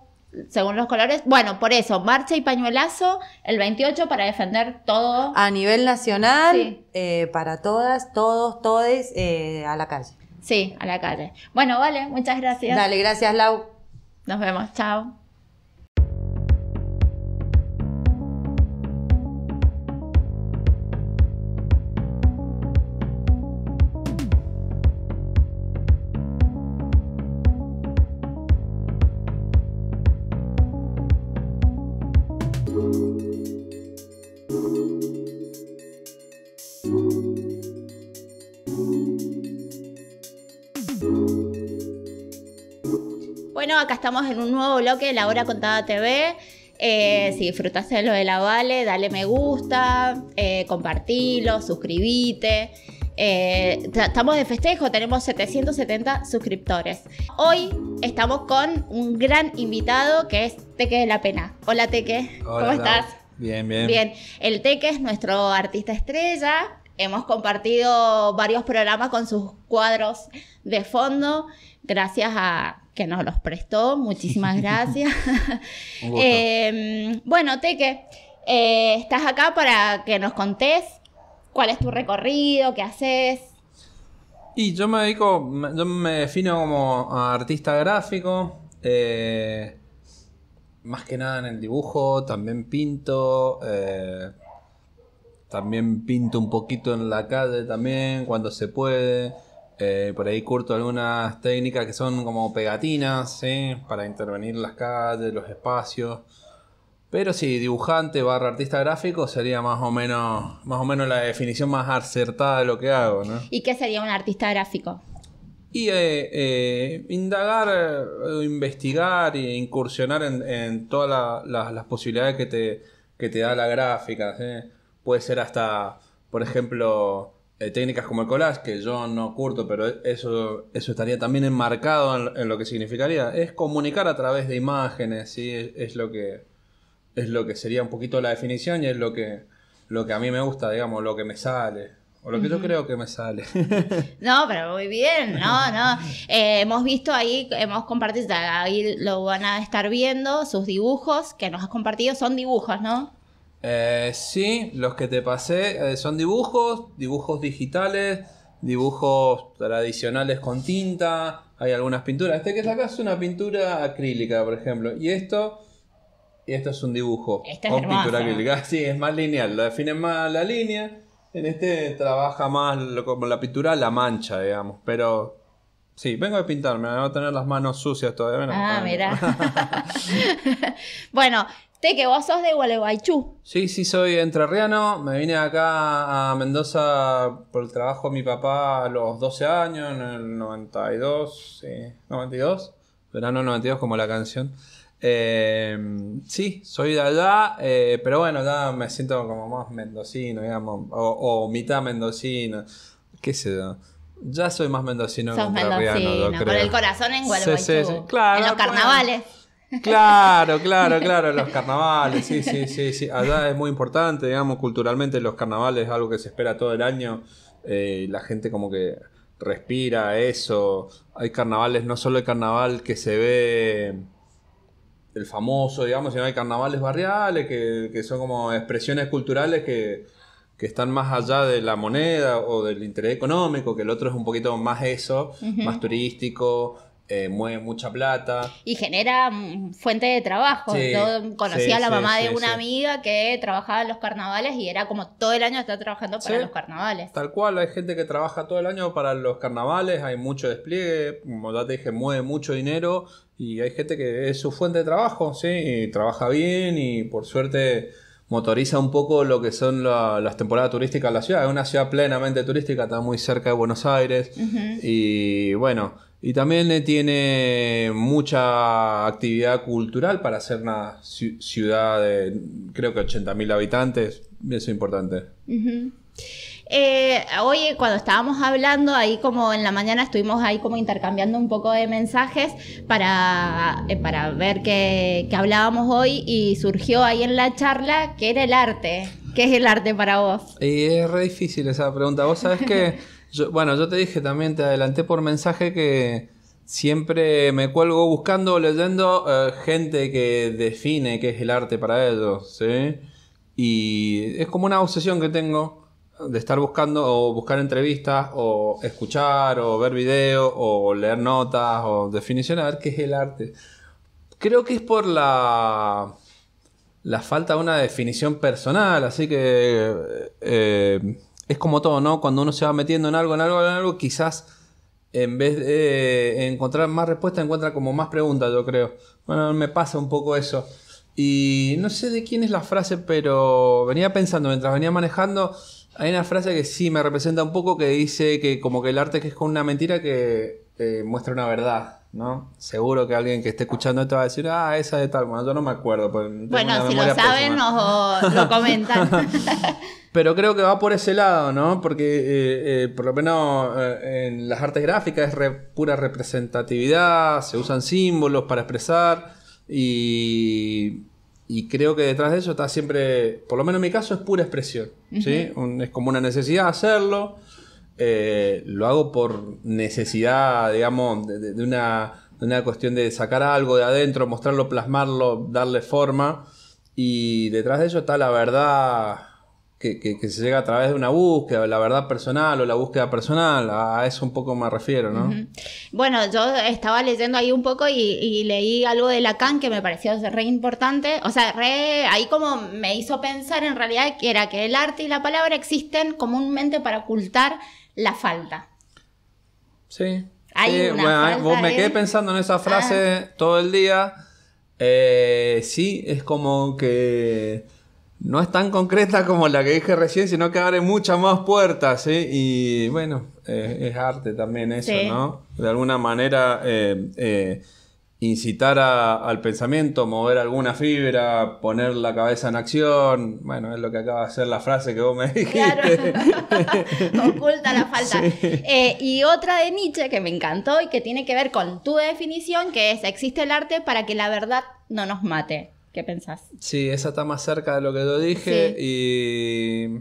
A: según los colores. Bueno, por eso, marcha y pañuelazo el 28 para defender todo. A nivel nacional,
B: eh, para todas, todos, todes, eh, a la calle. Sí, a la calle.
A: Bueno, vale, muchas gracias. Dale, gracias,
B: Lau. Nos vemos, chao.
A: acá estamos en un nuevo bloque de La Hora Contada TV. Eh, si disfrutaste de lo de la Vale, dale me gusta, eh, compartilo, suscribite. Eh, estamos de festejo, tenemos 770 suscriptores. Hoy estamos con un gran invitado que es Teque de la Pena. Hola Teque, ¿cómo estás?
C: Bien, bien. Bien,
A: el Teque es nuestro artista estrella. Hemos compartido varios programas con sus cuadros de fondo, gracias a que nos los prestó. Muchísimas gracias. Em, bueno, Teque, eh, estás acá para que nos contés cuál es tu recorrido, qué haces.
C: Y yo me dedico, yo me defino como artista gráfico. Eh, más que nada en el dibujo, también pinto. Eh, también pinto un poquito en la calle también, cuando se puede. Eh, por ahí curto algunas técnicas que son como pegatinas, para intervenir las calles, los espacios. Pero sí, dibujante barra artista gráfico sería más o menos, más o menos la definición más acertada de lo que hago,
A: ¿Y qué sería un artista gráfico?
C: Y eh, eh, indagar, investigar e incursionar en, todas las posibilidades que te, te da la gráfica. Puede ser hasta, por ejemplo, eh, técnicas como el collage, que yo no curto, pero eso, eso estaría también enmarcado en, lo que significaría, es comunicar a través de imágenes, ¿sí? es, lo que, es lo que sería un poquito la definición y es lo que, lo que a mí me gusta, digamos, lo que me sale. O lo que yo creo que me sale.
A: No, pero muy bien, no, no. Eh, hemos visto ahí, hemos compartido, ahí lo van a estar viendo, sus dibujos que nos has compartido son dibujos, ¿no?
C: Eh, sí, los que te pasé eh, son dibujos, dibujos digitales, dibujos tradicionales con tinta, hay algunas pinturas. Este que sacas es una pintura acrílica, por ejemplo, y esto... esto es un dibujo. Esta es con pintura acrílica. Ah, sí, es más lineal. lo define más la línea. En este trabaja más como la pintura, la mancha, digamos. Pero Sí, vengo a pintarme, a tener las manos sucias todavía. ah,
A: mira. bueno, que vos sos de Gualeguaychú.
C: Sí, sí, soy entrerriano. Me vine acá a Mendoza por el trabajo de mi papá a los 12 años, en el 92, sí, 92, verano 92 como la canción. Eh, sí, soy de allá, eh, pero bueno, ya me siento como más mendocino, digamos, o, mitad mendocino, qué sé yo. Ya soy más mendocino que mendocino, yo con el corazón
A: en Gualeguaychú, en los carnavales.
C: Claro, claro, claro, los carnavales, sí, sí, sí, sí. Allá es muy importante, digamos, culturalmente los carnavales es algo que se espera todo el año. Eh, la gente como que respira eso. Hay carnavales, no solo el carnaval que se ve el famoso, digamos, sino hay carnavales barriales que, que son como expresiones culturales que, están más allá de la moneda o del interés económico, que el otro es un poquito más eso, más turístico, eh, mueve mucha plata.
A: Y genera fuente de trabajo. Yo conocí a la mamá de una amiga que trabajaba en los carnavales y era como todo el año está trabajando para los carnavales.
C: Tal cual, hay gente que trabaja todo el año para los carnavales, hay mucho despliegue, como ya te dije, mueve mucho dinero y hay gente que es su fuente de trabajo, sí, y trabaja bien y por suerte motoriza un poco lo que son las temporadas turísticas de la ciudad. Es una ciudad plenamente turística, está muy cerca de Buenos Aires y bueno y también eh, tiene mucha actividad cultural para ser una ciudad de creo que 80.000 habitantes. Eso es importante.
A: Eh, oye, cuando estábamos hablando, ahí como en la mañana estuvimos ahí como intercambiando un poco de mensajes para, eh, para ver qué, qué hablábamos hoy y surgió ahí en la charla que era el arte. ¿Qué es el arte para vos?
C: Y es re difícil esa pregunta. Vos sabés que... bueno, yo te dije también, te adelanté por mensaje que siempre me cuelgo buscando o leyendo eh, gente que define qué es el arte para ellos, ¿sí? Y es como una obsesión que tengo de estar buscando o buscar entrevistas o escuchar o ver videos o leer notas o definiciones a ver qué es el arte. Creo que es por la, la falta de una definición personal, así que eh, es como todo, ¿no? Cuando uno se va metiendo en algo, en algo, en algo, quizás en vez de eh, encontrar más respuestas, encuentra como más preguntas, yo creo. Bueno, me pasa un poco eso. Y no sé de quién es la frase, pero venía pensando mientras venía manejando. Hay una frase que sí me representa un poco que dice que como que el arte que es con una mentira que eh, muestra una verdad, ¿no? Seguro que alguien que esté escuchando esto va a decir, ah, esa de tal, bueno, yo no me acuerdo. Pues, bueno, si lo saben, lo
A: comentan.
C: Pero creo que va por ese lado, ¿no? Porque eh, eh, por lo menos eh, en las artes gráficas es pura representatividad, se usan símbolos para expresar y, creo que detrás de eso está siempre, por lo menos en mi caso, es pura expresión, ¿sí? es como una necesidad hacerlo, lo hago por necesidad, digamos, de, una, de una cuestión de sacar algo de adentro, mostrarlo, plasmarlo, darle forma y detrás de eso está la verdad que, se llega a través de una búsqueda, la verdad personal o la búsqueda personal, a eso un poco me refiero, ¿no?
A: Bueno, yo estaba leyendo ahí un poco y, leí algo de Lacan que me pareció re importante, o sea, re, ahí como me hizo pensar en realidad que era que el arte y la palabra existen comúnmente para ocultar la falta.
C: Sí. Eh, me quedé pensando en esa frase ah. todo el día. Eh, sí, es como que no es tan concreta como la que dije recién, sino que abre muchas más puertas, ¿sí? Y bueno, eh, es arte también eso, ¿no? De alguna manera eh, eh, incitar al pensamiento, mover alguna fibra, poner la cabeza en acción, bueno, es lo que acaba de ser la frase que vos me dijiste.
A: Oculta la falta. y otra de Nietzsche que me encantó y que tiene que ver con tu definición, que es, existe el arte para que la verdad no nos mate. ¿Qué pensás?
C: Sí, esa está más cerca de lo que yo dije y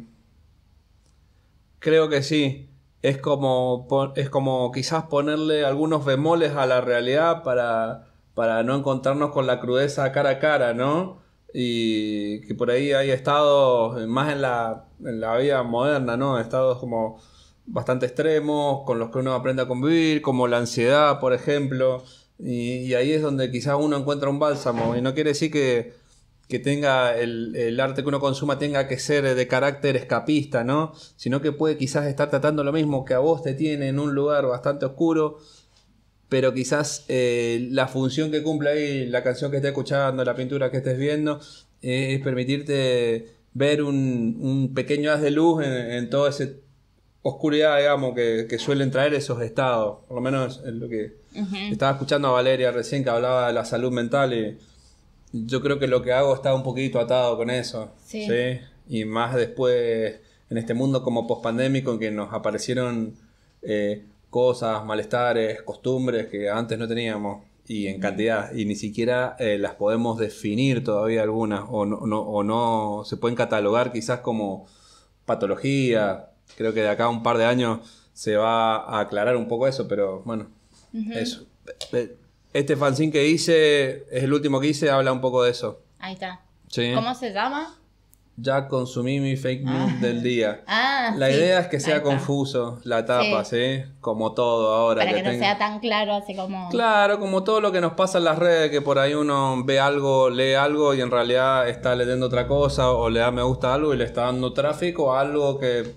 C: creo que sí. Es como, es como quizás ponerle algunos bemoles a la realidad para, para no encontrarnos con la crudeza cara a cara, ¿no? Y que por ahí hay estados, más en la, en la vida moderna, ¿no? Estados como bastante extremos, con los que uno aprende a convivir, como la ansiedad, por ejemplo. Y, ahí es donde quizás uno encuentra un bálsamo. Y no quiere decir que, tenga el, arte que uno consuma tenga que ser de carácter escapista, ¿no? Sino que puede quizás estar tratando lo mismo que a vos te tiene en un lugar bastante oscuro. Pero quizás eh, la función que cumple ahí, la canción que estés escuchando, la pintura que estés viendo, eh, es permitirte ver un, un, pequeño haz de luz en, toda esa oscuridad, digamos, que, suelen traer esos estados. Por lo menos en lo que, estaba escuchando a Valeria recién que hablaba de la salud mental y yo creo que lo que hago está un poquito atado con eso. Y más después en este mundo como pospandémico en que nos aparecieron eh, cosas, malestares, costumbres que antes no teníamos y en cantidad y ni siquiera eh, las podemos definir todavía algunas o no, o no se pueden catalogar quizás como patología. Creo que de acá a un par de años se va a aclarar un poco eso, pero bueno, eh, este fanzine que hice, es el último que hice, habla un poco de eso. Ahí está. ¿Cómo
A: se llama?
C: Ya consumí mi fake news ah. del día.
A: Ah, la idea es
C: que sea confuso la etapa sí. Como todo ahora. Para que, no sea
A: tan claro, así como.
C: Claro, como todo lo que nos pasa en las redes, que por ahí uno ve algo, lee algo y en realidad está leyendo otra cosa o le da me gusta algo y le está dando tráfico a algo que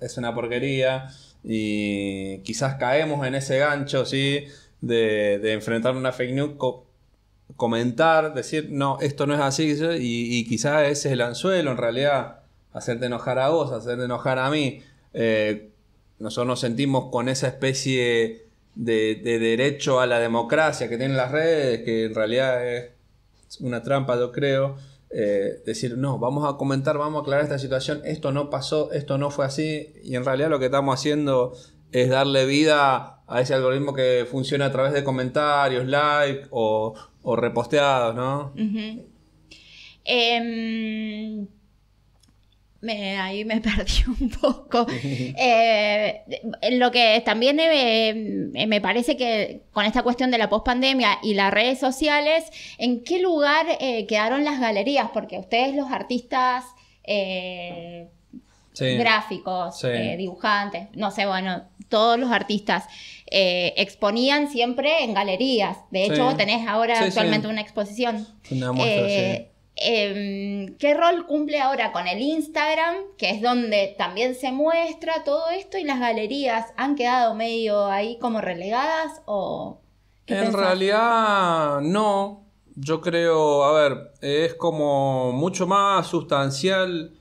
C: es una porquería. Y quizás caemos en ese gancho, De, enfrentar una fake news, comentar, decir, no, esto no es así, y, quizás ese es el anzuelo, en realidad, hacerte enojar a vos, hacerte enojar a mí. Eh, nosotros nos sentimos con esa especie de, derecho a la democracia que tienen las redes, que en realidad es una trampa, yo creo. Eh, decir, no, vamos a comentar, vamos a aclarar esta situación, esto no pasó, esto no fue así, y en realidad lo que estamos haciendo es darle vida a ese algoritmo que funciona a través de comentarios, like o, reposteados, ¿no?
A: ahí me perdí un poco. eh, lo que también eh, eh, me parece que con esta cuestión de la pospandemia y las redes sociales, ¿en qué lugar eh, quedaron las galerías? Porque ustedes los artistas...
C: gráficos,
A: dibujantes, no sé, bueno, todos los artistas exponían siempre en galerías. De hecho, tenés ahora actualmente una exposición. Una Em, ¿Qué rol cumple ahora con el Instagram, que es donde también se muestra todo esto y las galerías han quedado medio ahí como relegadas o...
C: En realidad no, yo creo, a ver, es como mucho más sustancial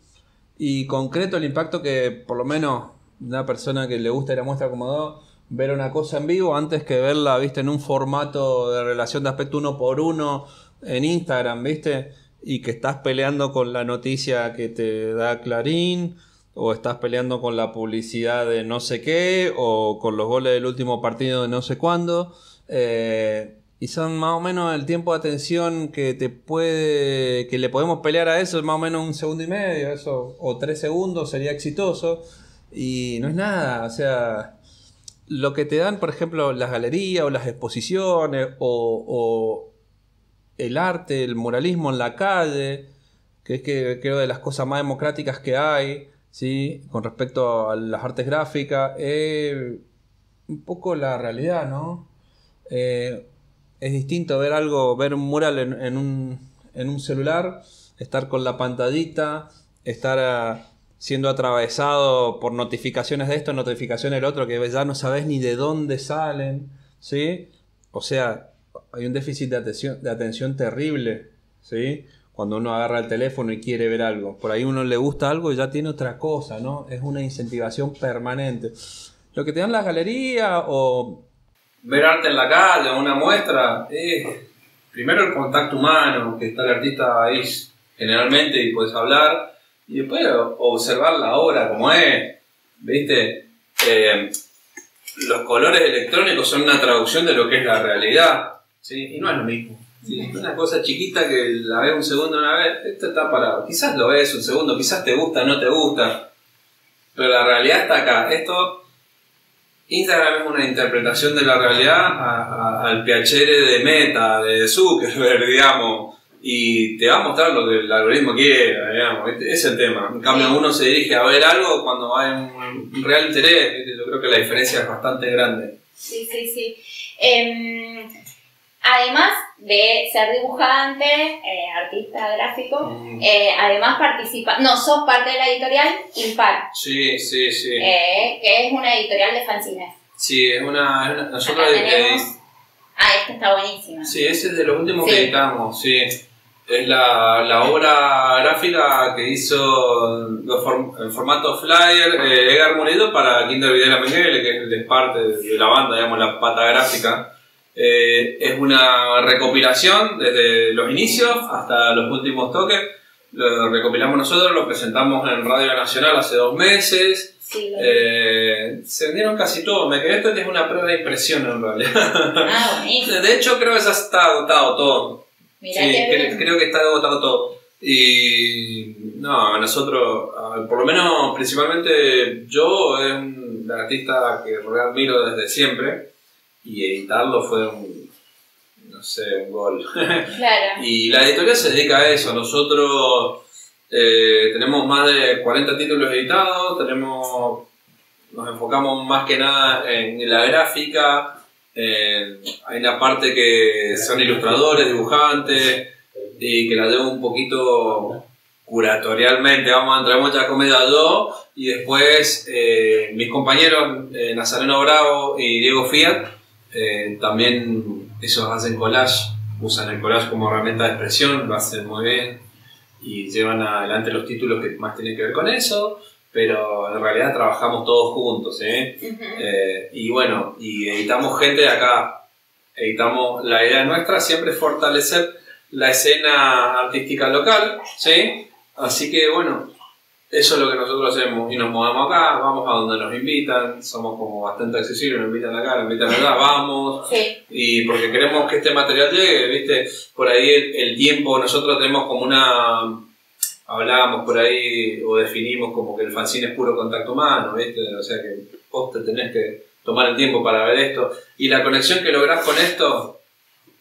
C: y concreto el impacto que por lo menos una persona que le gusta y la muestra como ver una cosa en vivo antes que verla, viste, en un formato de relación de aspecto uno por uno en Instagram, viste y que estás peleando con la noticia que te da Clarín, o estás peleando con la publicidad de no sé qué, o con los goles del último partido de no sé cuándo. Eh, y son más o menos el tiempo de atención que te puede. que le podemos pelear a eso, es más o menos un segundo y medio, eso, o tres segundos sería exitoso. Y no es nada, o sea. Lo que te dan, por ejemplo, las galerías o las exposiciones o el arte, el muralismo en la calle, que es que creo de las cosas más democráticas que hay, ¿sí? con respecto a las artes gráficas, es un poco la realidad, ¿no? Eh, es distinto ver algo, ver un mural en, un, celular, estar con la pantadita, estar ah, siendo atravesado por notificaciones de esto, notificaciones del otro, que ya no sabes ni de dónde salen, ¿sí? O sea, hay un déficit de atención, de atención terrible, ¿sí? Cuando uno agarra el teléfono y quiere ver algo. Por ahí uno le gusta algo y ya tiene otra cosa, ¿no? Es una incentivación permanente. Lo que te dan las galerías o... Ver arte en la calle una muestra es... primero el contacto humano, que está el artista ahí generalmente y puedes hablar. Y después observar la obra como es, ¿viste? Eh, los colores electrónicos son una traducción de lo que es la realidad. Sí, y no es lo mismo. es una cosa chiquita que la ves un segundo una vez, esto está parado. Quizás lo ves un segundo, quizás te gusta, no te gusta. Pero la realidad está acá. Esto, Instagram es una interpretación de la realidad al PHR de Meta, de Zuckerberg, digamos. Y te va a mostrar lo que el algoritmo quiere, digamos. es el tema. En cambio, uno se dirige a ver algo cuando hay un real interés. Yo creo que la diferencia es bastante grande.
A: Sí, sí, sí. Em, Además de ser dibujante, eh, artista gráfico, mm. eh, además participa, no, sos parte de la editorial Impar.
C: Sí, sí, sí. Eh,
A: que es una editorial de fanzines.
C: Sí, es una, nosotros tenemos,
A: Ah, esta está buenísima.
C: Sí, ese es de los últimos que editamos, sí. Es la, la, obra gráfica que hizo en formato flyer Edgar Moreno para Kinder Videla Miguel, que es parte de la banda, digamos, la pata gráfica eh, es una recopilación desde los inicios hasta los últimos toques. Lo recopilamos nosotros, lo presentamos en Radio Nacional hace dos meses. Eh, se vendieron casi todo. Me quedé esto es una de impresión en realidad. Ah, de hecho, creo que está agotado todo.
A: creo,
C: que está agotado todo. Y no, nosotros, por lo menos principalmente yo, es un artista que admiro desde siempre y editarlo fue un, no sé, un gol. y la editorial se dedica a eso. Nosotros eh, tenemos más de 40 títulos editados, tenemos, nos enfocamos más que nada en la gráfica, hay una parte que son ilustradores, dibujantes, y que la llevo un poquito curatorialmente, vamos a entrar en mucha comedia dos, y después eh, mis compañeros eh, Nazareno Bravo y Diego Fiat, eh, también ellos hacen collage, usan el collage como herramienta de expresión, lo hacen muy bien y llevan adelante los títulos que más tienen que ver con eso, pero en realidad trabajamos todos juntos. ¿eh? eh y bueno, y editamos gente de acá, editamos la idea nuestra, siempre fortalecer la escena artística local, ¿sí? Así que bueno, eso es lo que nosotros hacemos y nos mudamos acá, vamos a donde nos invitan, somos como bastante accesibles, nos invitan acá, nos invitan acá vamos. Y porque queremos que este material llegue, viste, por ahí el, tiempo, nosotros tenemos como una hablábamos por ahí o definimos como que el fanzine es puro contacto humano, ¿viste? O sea que vos te tenés que tomar el tiempo para ver esto. Y la conexión que lográs con esto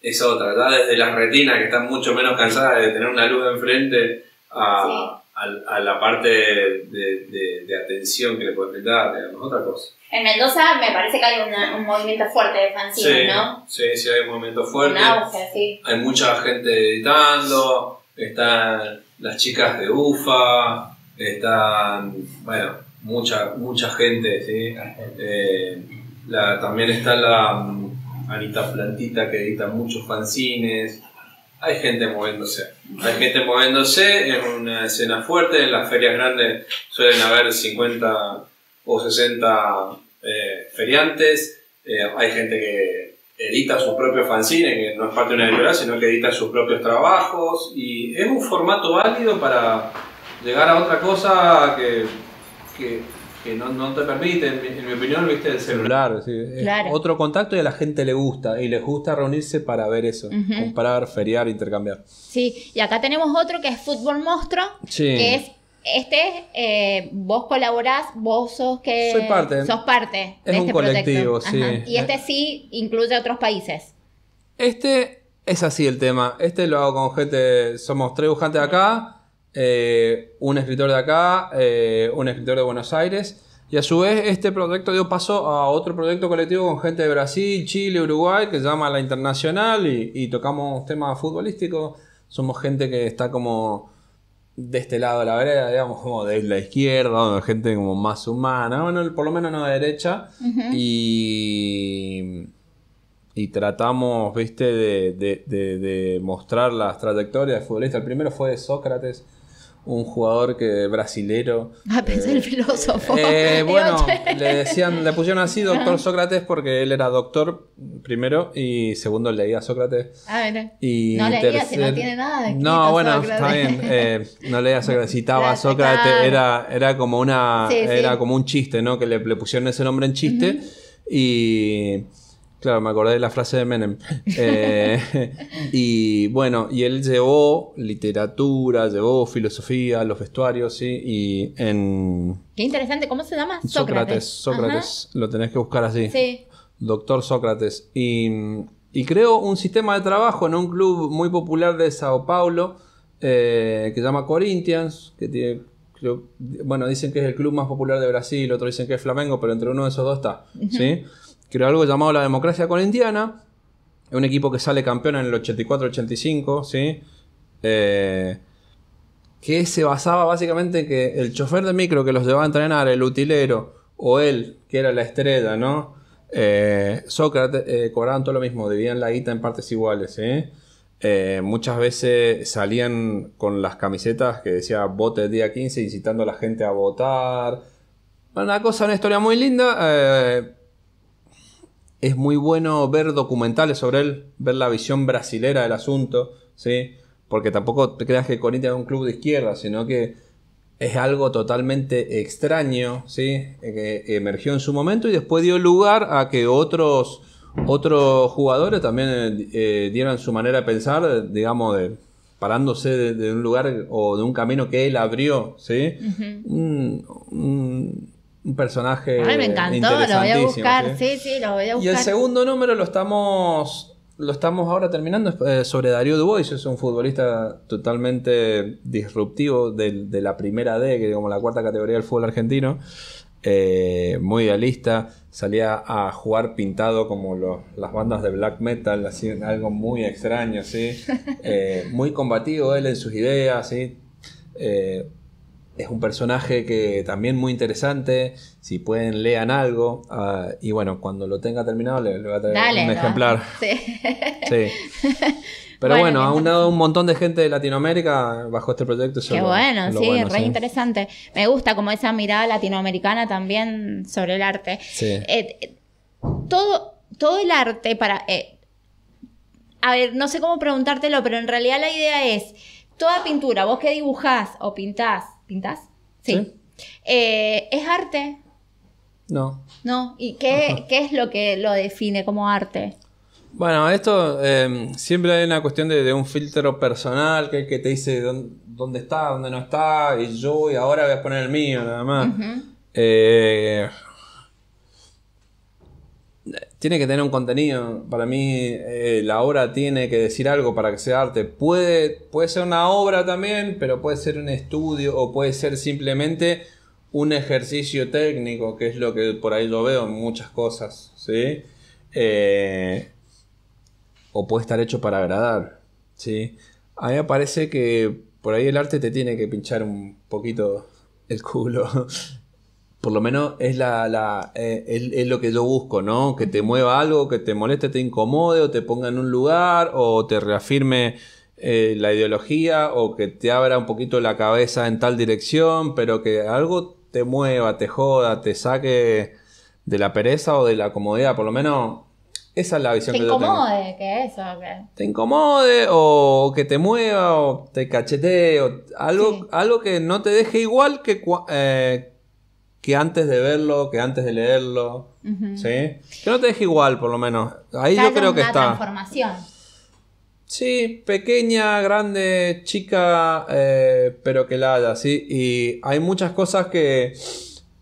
C: es otra, ¿verdad? Desde las retinas que están mucho menos cansadas de tener una luz enfrente a, a, la parte de, de, atención que le puede dar, digamos, otra cosa.
A: En Mendoza me parece que hay un movimiento fuerte de fanzines, ¿no?
C: Sí, sí, hay un movimiento fuerte. Hay mucha gente editando, están las chicas de UFA, están, bueno, mucha, mucha gente, ¿sí? Eh, también está la mm, Anita Plantita que edita muchos fanzines hay gente moviéndose. Hay gente moviéndose, es una escena fuerte, en las ferias grandes suelen haber 50 o 60 eh, feriantes, eh, hay gente que edita sus propios fanzines, que no es parte de una editorial, sino que edita sus propios trabajos, y es un formato válido para llegar a otra cosa que, que que no, te permite en mi, opinión, viste, el celular. Otro contacto y a la gente le gusta, y les gusta reunirse para ver eso, comparar comprar, feriar, intercambiar.
A: Sí, y acá tenemos otro que es Fútbol Monstruo, que es este eh, vos colaborás, vos sos que Soy parte. sos parte es un este colectivo, sí. Y este sí incluye otros países.
C: Este es así el tema. Este lo hago con gente, somos tres buscantes acá eh, un escritor de acá, eh, un escritor de Buenos Aires. Y a su vez, este proyecto dio paso a otro proyecto colectivo con gente de Brasil, Chile, Uruguay, que se llama La Internacional y, tocamos temas futbolísticos. Somos gente que está como de este lado de la vereda, digamos, como de la izquierda, gente como más humana, bueno, por lo menos no de derecha. Y tratamos, viste, de, mostrar las trayectorias de futbolistas. El primero fue de Sócrates, un jugador que brasilero.
A: Ah, pensé el eh, filósofo. Eh, bueno, le
C: decían, le pusieron así ah. doctor Sócrates porque él era doctor primero y segundo leía Sócrates.
A: Ah, Y no leía, si no tiene nada. De no, bueno, está bien.
C: Eh, no leía Sócrates, citaba a Sócrates, era, era como una, era como un chiste, ¿no? Que le, pusieron ese nombre en chiste y Claro, me acordé de la frase de Menem. Eh, y bueno, y él llevó literatura, llevó filosofía, los vestuarios, ¿sí? Y en...
A: Qué interesante, ¿cómo se llama? Sócrates. Sócrates,
C: lo tenés que buscar así. Sí. Doctor Sócrates. Y, y creó un sistema de trabajo en un club muy popular de Sao Paulo eh, que se llama Corinthians, que tiene bueno, dicen que es el club más popular de Brasil, otro dicen que es Flamengo, pero entre uno de esos dos está, ¿sí? creó algo llamado la democracia colindiana. un equipo que sale campeón en el 84-85, ¿sí? Eh, que se basaba básicamente en que el chofer de micro que los llevaba a entrenar, el utilero, o él, que era la estrella, ¿no? Eh, Sócrates eh, cobraban todo lo mismo, dividían la guita en partes iguales, muchas veces salían con las camisetas que decía vote día 15, incitando a la gente a votar. Una cosa, una historia muy linda es muy bueno ver documentales sobre él, ver la visión brasilera del asunto, ¿sí? Porque tampoco te creas que Corinthians es un club de izquierda, sino que es algo totalmente extraño, ¿sí? Eh, que emergió en su momento y después dio lugar a que otros, otros jugadores también eh, dieran su manera de pensar, digamos, de, parándose de, un lugar o de un camino que él abrió, ¿sí? un personaje. me encantó, lo voy a buscar.
A: ¿sí? ¿sí? lo voy a buscar. Y el segundo
C: número lo estamos. Lo estamos ahora terminando eh, sobre Darío Dubois, es un futbolista totalmente disruptivo de, la primera D, que como la cuarta categoría del fútbol argentino. Eh, muy idealista, salía a jugar pintado como las bandas de black metal, así, algo muy extraño, ¿sí? Eh, muy combativo él en sus ideas, ¿sí? es un personaje que también muy interesante. Si pueden, lean algo. Ah, y bueno, cuando lo tenga terminado, le, voy a traer un ejemplar. Sí. Pero bueno, ha unado un montón de gente de Latinoamérica bajo este proyecto. Qué bueno, sí, re
A: interesante. Me gusta como esa mirada latinoamericana también sobre el arte. Eh, eh, todo, todo el arte para... Eh, a ver, no sé cómo preguntártelo, pero en realidad la idea es toda pintura, vos que dibujás o pintás Sí. Eh, ¿Es arte? No. No. ¿Y qué, es lo que lo define como arte?
C: Bueno, esto eh, siempre hay una cuestión de, un filtro personal que, te dice dónde, está, dónde no está, y yo, y ahora voy a poner el mío, nada más. eh, tiene que tener un contenido. Para mí, eh, la obra tiene que decir algo para que sea arte. Puede, puede ser una obra también, pero puede ser un estudio o puede ser simplemente un ejercicio técnico, que es lo que por ahí lo veo en muchas cosas. ¿sí? Eh, o puede estar hecho para agradar. ¿sí? A mí me parece que por ahí el arte te tiene que pinchar un poquito el culo. por lo menos es, la, eh, lo que yo busco, ¿no? Que te mueva algo, que te moleste, te incomode, o te ponga en un lugar, o te reafirme eh, la ideología, o que te abra un poquito la cabeza en tal dirección, pero que algo te mueva, te joda, te saque de la pereza o de la comodidad, por lo menos esa es la visión te que incomode, yo tengo. Que eso, Te incomode, o que te mueva, o te cachetee, o algo, algo que no te deje igual que, eh, que antes de verlo, que antes de leerlo, ¿sí? Que no te deje igual, por lo menos. Ahí yo creo que está. transformación. Sí, pequeña, grande, chica, eh, pero que la haya, ¿sí? Y hay muchas cosas que,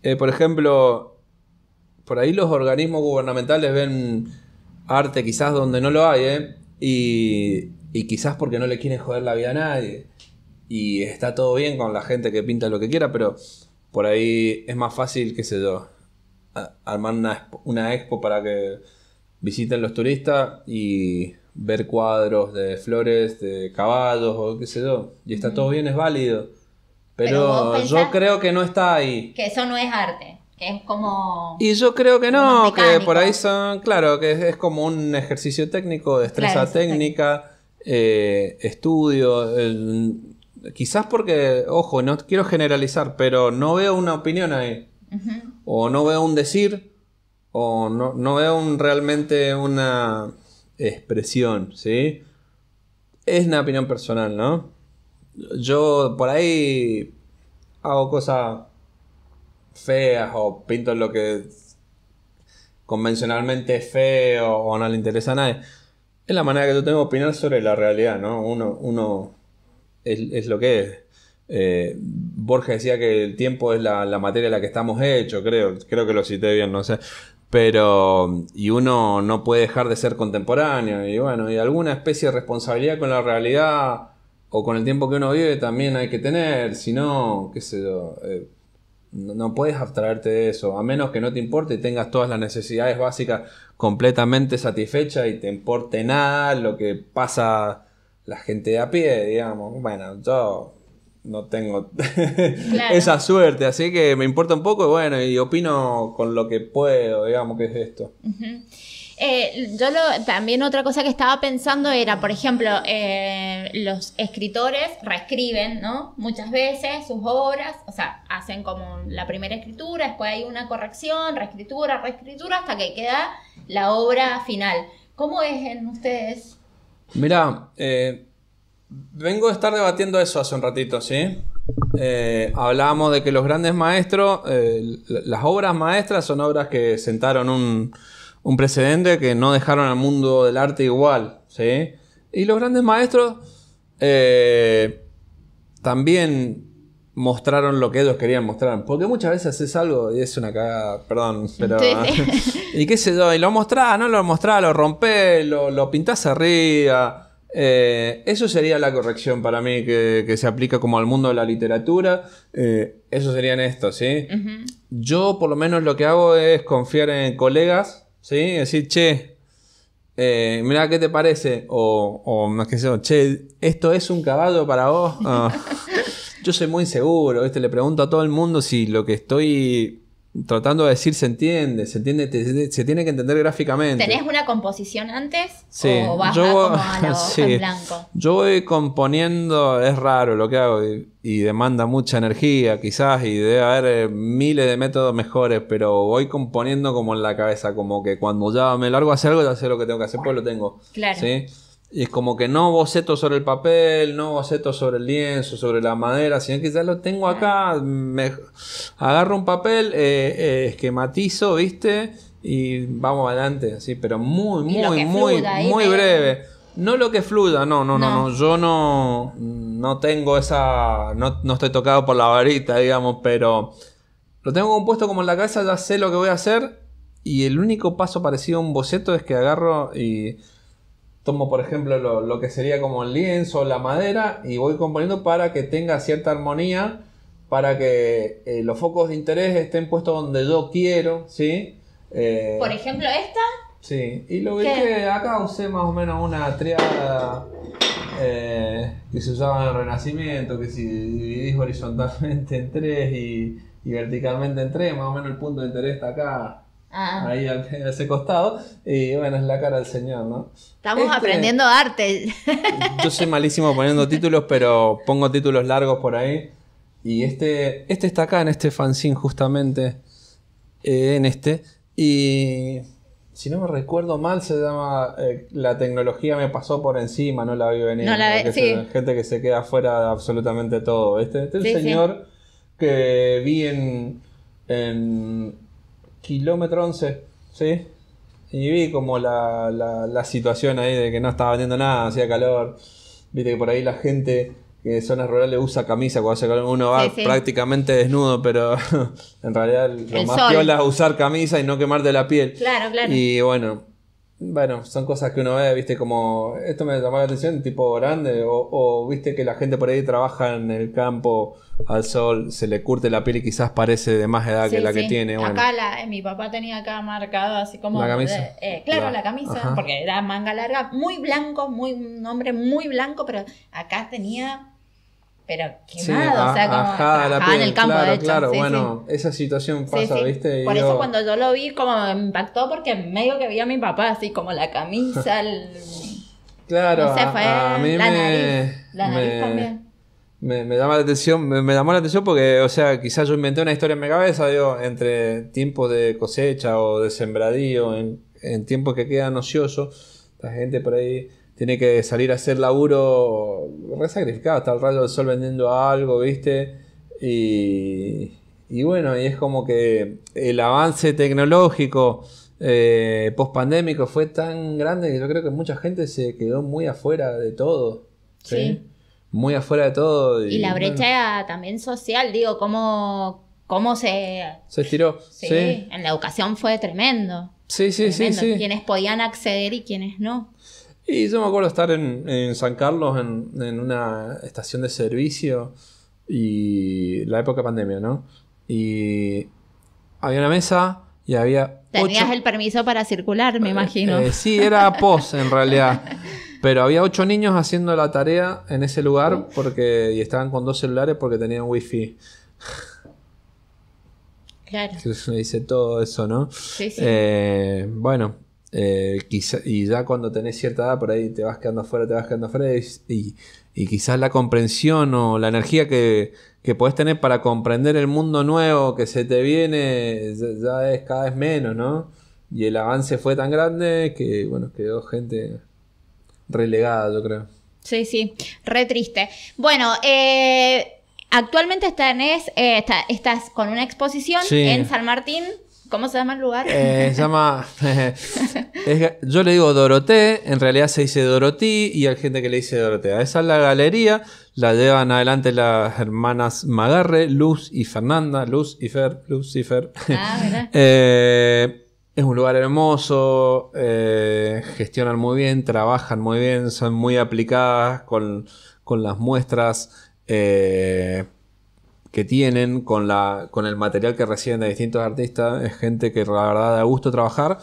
C: eh, por ejemplo, por ahí los organismos gubernamentales ven arte quizás donde no lo hay, ¿eh? Y, y quizás porque no le quieren joder la vida a nadie. Y está todo bien con la gente que pinta lo que quiera, pero por ahí es más fácil, qué sé yo, armar una expo, para que visiten los turistas y ver cuadros de flores, de caballos o qué sé yo. Y está todo bien, es válido. Pero, yo creo que no está ahí.
A: Que eso no es arte. es
B: como.
C: Y yo creo que no, que por ahí son. Claro, que es, como un ejercicio técnico, destreza técnica, eh, estudio. Quizás porque, ojo, no quiero generalizar, pero no veo una opinión ahí. O no veo un decir, o no, veo realmente una expresión, ¿sí? Es una opinión personal, ¿no? Yo por ahí hago cosas feas o pinto lo que convencionalmente es feo o no le interesa a nadie. Es la manera que tú tengo de opinar sobre la realidad, ¿no? Uno, uno es, lo que es. Eh, Borges decía que el tiempo es la, materia en la que estamos hechos, creo, creo que lo cité bien, no sé. Pero, y uno no puede dejar de ser contemporáneo, y bueno, y alguna especie de responsabilidad con la realidad o con el tiempo que uno vive también hay que tener, si no, qué sé yo, eh, no, puedes abstraerte de eso, a menos que no te importe y tengas todas las necesidades básicas completamente satisfechas y te importe nada lo que pasa la gente de a pie, digamos. Bueno, yo no tengo esa suerte, así que me importa un poco y bueno, y opino con lo que puedo, digamos, que es esto.
A: Eh, yo también otra cosa que estaba pensando era, por ejemplo, eh, los escritores reescriben, ¿no? Muchas veces sus obras, o sea, hacen como la primera escritura, después hay una corrección, reescritura, reescritura, hasta que queda la obra final. ¿Cómo es en ustedes?
C: Mira, eh, vengo a estar debatiendo eso hace un ratito, ¿sí? Eh, hablábamos de que los grandes maestros, eh, las obras maestras son obras que sentaron un, un, precedente que no dejaron al mundo del arte igual, ¿sí? Y los grandes maestros también mostraron lo que ellos querían mostrar. Porque muchas veces haces algo y es una cagada, perdón, pero... y qué se yo, y lo mostrás, no lo mostrás, lo rompés, lo, lo pintás arriba. Eh, eso sería la corrección para mí que, se aplica como al mundo de la literatura. Eh, eso serían estos, ¿sí? Yo por lo menos lo que hago es confiar en colegas, ¿sí? Decir, che, eh, mira qué te parece, o, más que eso, che, esto es un caballo para vos. Ah. Yo soy muy inseguro, ¿viste? Le pregunto a todo el mundo si lo que estoy tratando de decir se entiende, se entiende, se tiene que entender gráficamente.
A: ¿Tenés una composición antes? O vas yo, a la en blanco.
C: Yo voy componiendo, es raro lo que hago y, demanda mucha energía, quizás, y debe haber eh, miles de métodos mejores, pero voy componiendo como en la cabeza, como que cuando ya me largo a hacer algo, ya sé lo que tengo que hacer, pues lo tengo. Claro. ¿sí? Y es como que no boceto sobre el papel, no boceto sobre el lienzo, sobre la madera, sino que ya lo tengo acá, agarro un papel, eh, eh, esquematizo, ¿viste? Y vamos adelante, así, pero muy, muy, muy, muy breve. No lo que fluya, no, no, no, no, Yo no, no tengo esa. No, no estoy tocado por la varita, digamos, pero lo tengo compuesto como en la casa ya sé lo que voy a hacer. Y el único paso parecido a un boceto es que agarro y tomo por ejemplo lo, que sería como el lienzo, la madera y voy componiendo para que tenga cierta armonía, para que eh, los focos de interés estén puestos donde yo quiero, ¿sí? Eh, por
A: ejemplo esta.
C: Sí, y lo ¿Qué? que acá usé más o menos una triada eh, que se usaba en el Renacimiento, que si dividís horizontalmente en tres y, y verticalmente en tres, más o menos el punto de interés está acá Ah. Ahí a ese costado. Y bueno, es la cara del señor, ¿no? Estamos este, aprendiendo arte. yo soy malísimo poniendo títulos, pero pongo títulos largos por ahí. Y este, este está acá en este fanzine, justamente. Eh, en este. Y si no me recuerdo mal, se llama eh, La tecnología me pasó por encima, no la vi venir. No la sí. Gente que se queda fuera de absolutamente todo. Este, es el señor que vi en kilómetro 11, ¿sí? Y vi como la, situación ahí de que no estaba vendiendo nada, hacía calor. Viste que por ahí la gente que en zonas rurales usa camisa cuando hace calor. Uno va prácticamente desnudo, pero en realidad lo más piola es usar camisa y no quemarte la piel. Claro, claro. Y bueno, bueno, son cosas que uno ve, viste, como esto me llamó la atención, tipo grande, o, viste que la gente por ahí trabaja en el campo al sol, se le curte la piel y quizás parece de más edad que la que tiene. Bueno. Acá
A: la, eh, mi papá tenía acá marcado así como... La camisa. Eh, claro, la, camisa, porque era manga larga, muy blanco, muy, un hombre muy blanco, pero acá tenía pero quemado, o sea, como en el campo, de hecho. Claro, bueno,
C: esa situación pasa, ¿viste? Por eso cuando
A: yo lo vi, como me impactó, porque medio que vi a mi papá, así como la camisa, el...
C: Claro, a, mí la me... la nariz también. Me, llama la atención, me, llamó la atención porque, o sea, quizás yo inventé una historia en mi cabeza, digo, entre tiempos de cosecha o de sembradío, en, en tiempos que quedan ociosos, la gente por ahí tiene que salir a hacer laburo resacrificado, está el rayo del sol vendiendo algo, ¿viste? Y, bueno, y es como que el avance tecnológico eh, post pandémico fue tan grande que yo creo que mucha gente se quedó muy afuera de todo. Sí. Muy afuera de todo. Y, la
A: brecha también social, digo, cómo, cómo se.
C: Se estiró. Sí,
A: En la educación fue tremendo.
C: Sí, sí, sí, sí. Quienes
A: podían acceder y quienes no.
C: Y yo me acuerdo estar en, San Carlos, en, una estación de servicio, y la época pandemia, ¿no? Y había una mesa y había...
A: Tenías el permiso para circular, me eh, imagino. Eh, sí, era
C: pos en realidad. Pero había ocho niños haciendo la tarea en ese lugar porque y estaban con dos celulares porque tenían wifi. Claro. Que dice todo eso, ¿no? Sí, sí. Eh, bueno, eh, quizá, y ya cuando tenés cierta edad, por ahí te vas quedando afuera, te vas quedando afuera, y, quizás la comprensión o la energía que, que podés tener para comprender el mundo nuevo que se te viene ya, es cada vez menos, ¿no? Y el avance fue tan grande que, bueno, quedó gente relegada, yo creo.
A: Sí, sí, re triste. Bueno, eh, actualmente eh, estás con una exposición en San Martín. ¿Cómo se llama el lugar? Eh, se
C: llama. yo le digo Doroté, en realidad se dice Dorotí y hay gente que le dice Dorotea. Esa es la galería, la llevan adelante las hermanas Magarre, Luz y Fernanda, Luz y Fer, Luz y Fer. Ah, ¿verdad? Eh, es un lugar hermoso, eh, gestionan muy bien, trabajan muy bien, son muy aplicadas con, con las muestras. Eh, que tienen con, la, con el material que reciben de distintos artistas. Es gente que la verdad da gusto trabajar.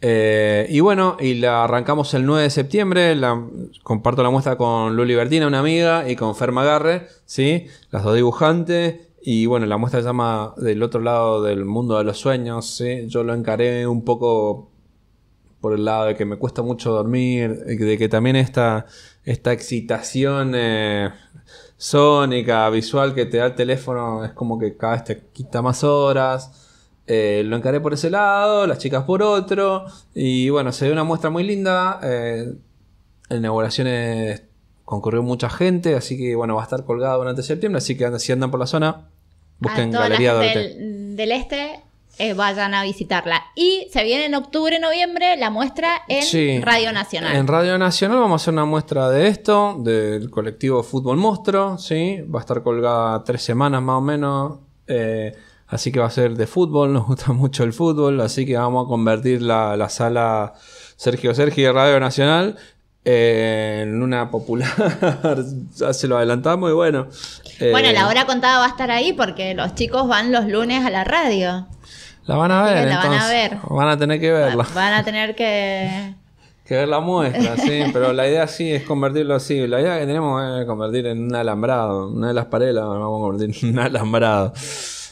C: Eh, y bueno, y la arrancamos el 9 de septiembre. La, comparto la muestra con Luli Bertina, una amiga, y con Ferma Garre, ¿sí? las dos dibujantes. Y bueno, la muestra se llama Del otro lado del mundo de los sueños. ¿sí? Yo lo encaré un poco por el lado de que me cuesta mucho dormir, de que también esta, esta excitación eh, sónica, visual que te da el teléfono, es como que cada vez te quita más horas. Eh, lo encaré por ese lado, las chicas por otro. Y bueno, se dio una muestra muy linda. Eh, en inauguraciones concurrió mucha gente, así que bueno, va a estar colgado durante septiembre. Así que si andan por la zona, busquen Galería del
A: Este eh, vayan a visitarla. Y se viene en octubre, noviembre la muestra en Radio Nacional. En
C: Radio Nacional vamos a hacer una muestra de esto, del colectivo Fútbol Monstruo, ¿sí? Va a estar colgada tres semanas más o menos. Eh, así que va a ser de fútbol, nos gusta mucho el fútbol, así que vamos a convertir la, sala Sergio Sergio de Radio Nacional eh, en una popular, ya se lo adelantamos y bueno. bueno, la hora
A: contada va a estar ahí porque los chicos van los lunes a la radio.
C: La van a ver, la entonces, van a ver. Van a tener que verla.
A: Van a tener que...
C: que ver la muestra, sí. Pero la idea sí es convertirlo así. La idea que tenemos es convertir en un alambrado. Una de las paredes la vamos a convertir en un alambrado.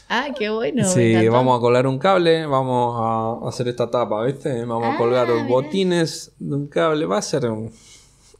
A: Ah, qué bueno. Sí,
C: vamos a colgar un cable, vamos a hacer esta tapa, ¿viste? Vamos a ah, colgar los botines de un cable. Va a ser un...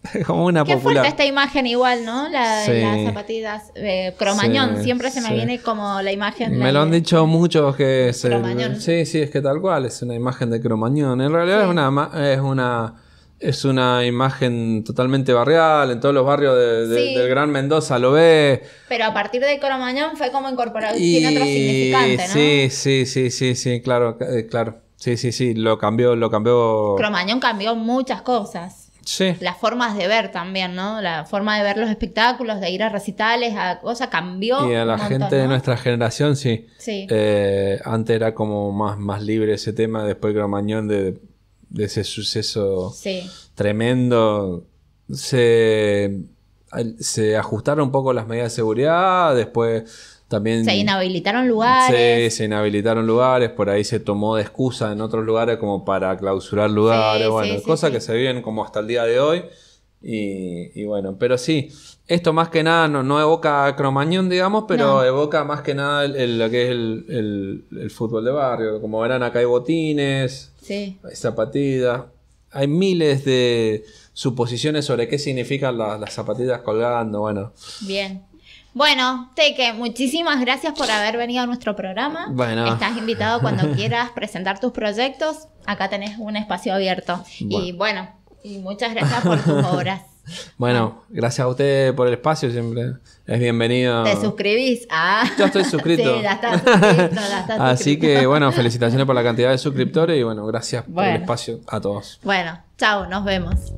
C: como una Qué fuerte esta
A: imagen igual, ¿no? La, Las zapatillas eh, cromañón, siempre se me viene como la imagen. Me lo han
C: dicho muchos que es cromañón. sí, sí, es que tal cual es una imagen de cromañón. En realidad es una es una es una imagen totalmente barrial, en todos los barrios del Gran Mendoza lo ve.
A: Pero a partir de cromañón fue como incorporado, tiene otro significante, Sí,
C: sí, sí, sí, sí, claro, eh, claro. Sí, sí, sí, lo cambió, lo cambió. Cromañón
A: cambió muchas cosas. Las formas de ver también, ¿no? La forma de ver los espectáculos, de ir a recitales, a cosas, cambió. Y a la gente de
C: nuestra generación, sí. Eh, antes era como más, más libre ese tema, después Gromañón, de, ese suceso tremendo, se, se ajustaron un poco las medidas de seguridad, después se
A: inhabilitaron lugares.
C: Sí, se inhabilitaron lugares, por ahí se tomó de excusa en otros lugares como para clausurar lugares, bueno, cosas que se viven como hasta el día de hoy. Y, bueno, pero sí, esto más que nada no, evoca a Cromañón, digamos, pero evoca más que nada el, lo que es el, fútbol de barrio. Como verán, acá hay botines, hay zapatillas, hay miles de suposiciones sobre qué significan las, las zapatillas colgando, bueno.
A: Bien. Bueno, Teke, muchísimas gracias por haber venido a nuestro programa. Bueno. Estás invitado cuando quieras presentar tus proyectos. Acá tenés un espacio abierto. Y bueno, y muchas gracias por tus obras.
C: Bueno, gracias a usted por el espacio, siempre es bienvenido. Te
A: suscribís. Ah. Yo estoy suscrito. Sí, ya está suscrito,
C: Así que bueno, felicitaciones por la cantidad de suscriptores y bueno, gracias por el espacio a todos.
A: Bueno, chao, nos vemos.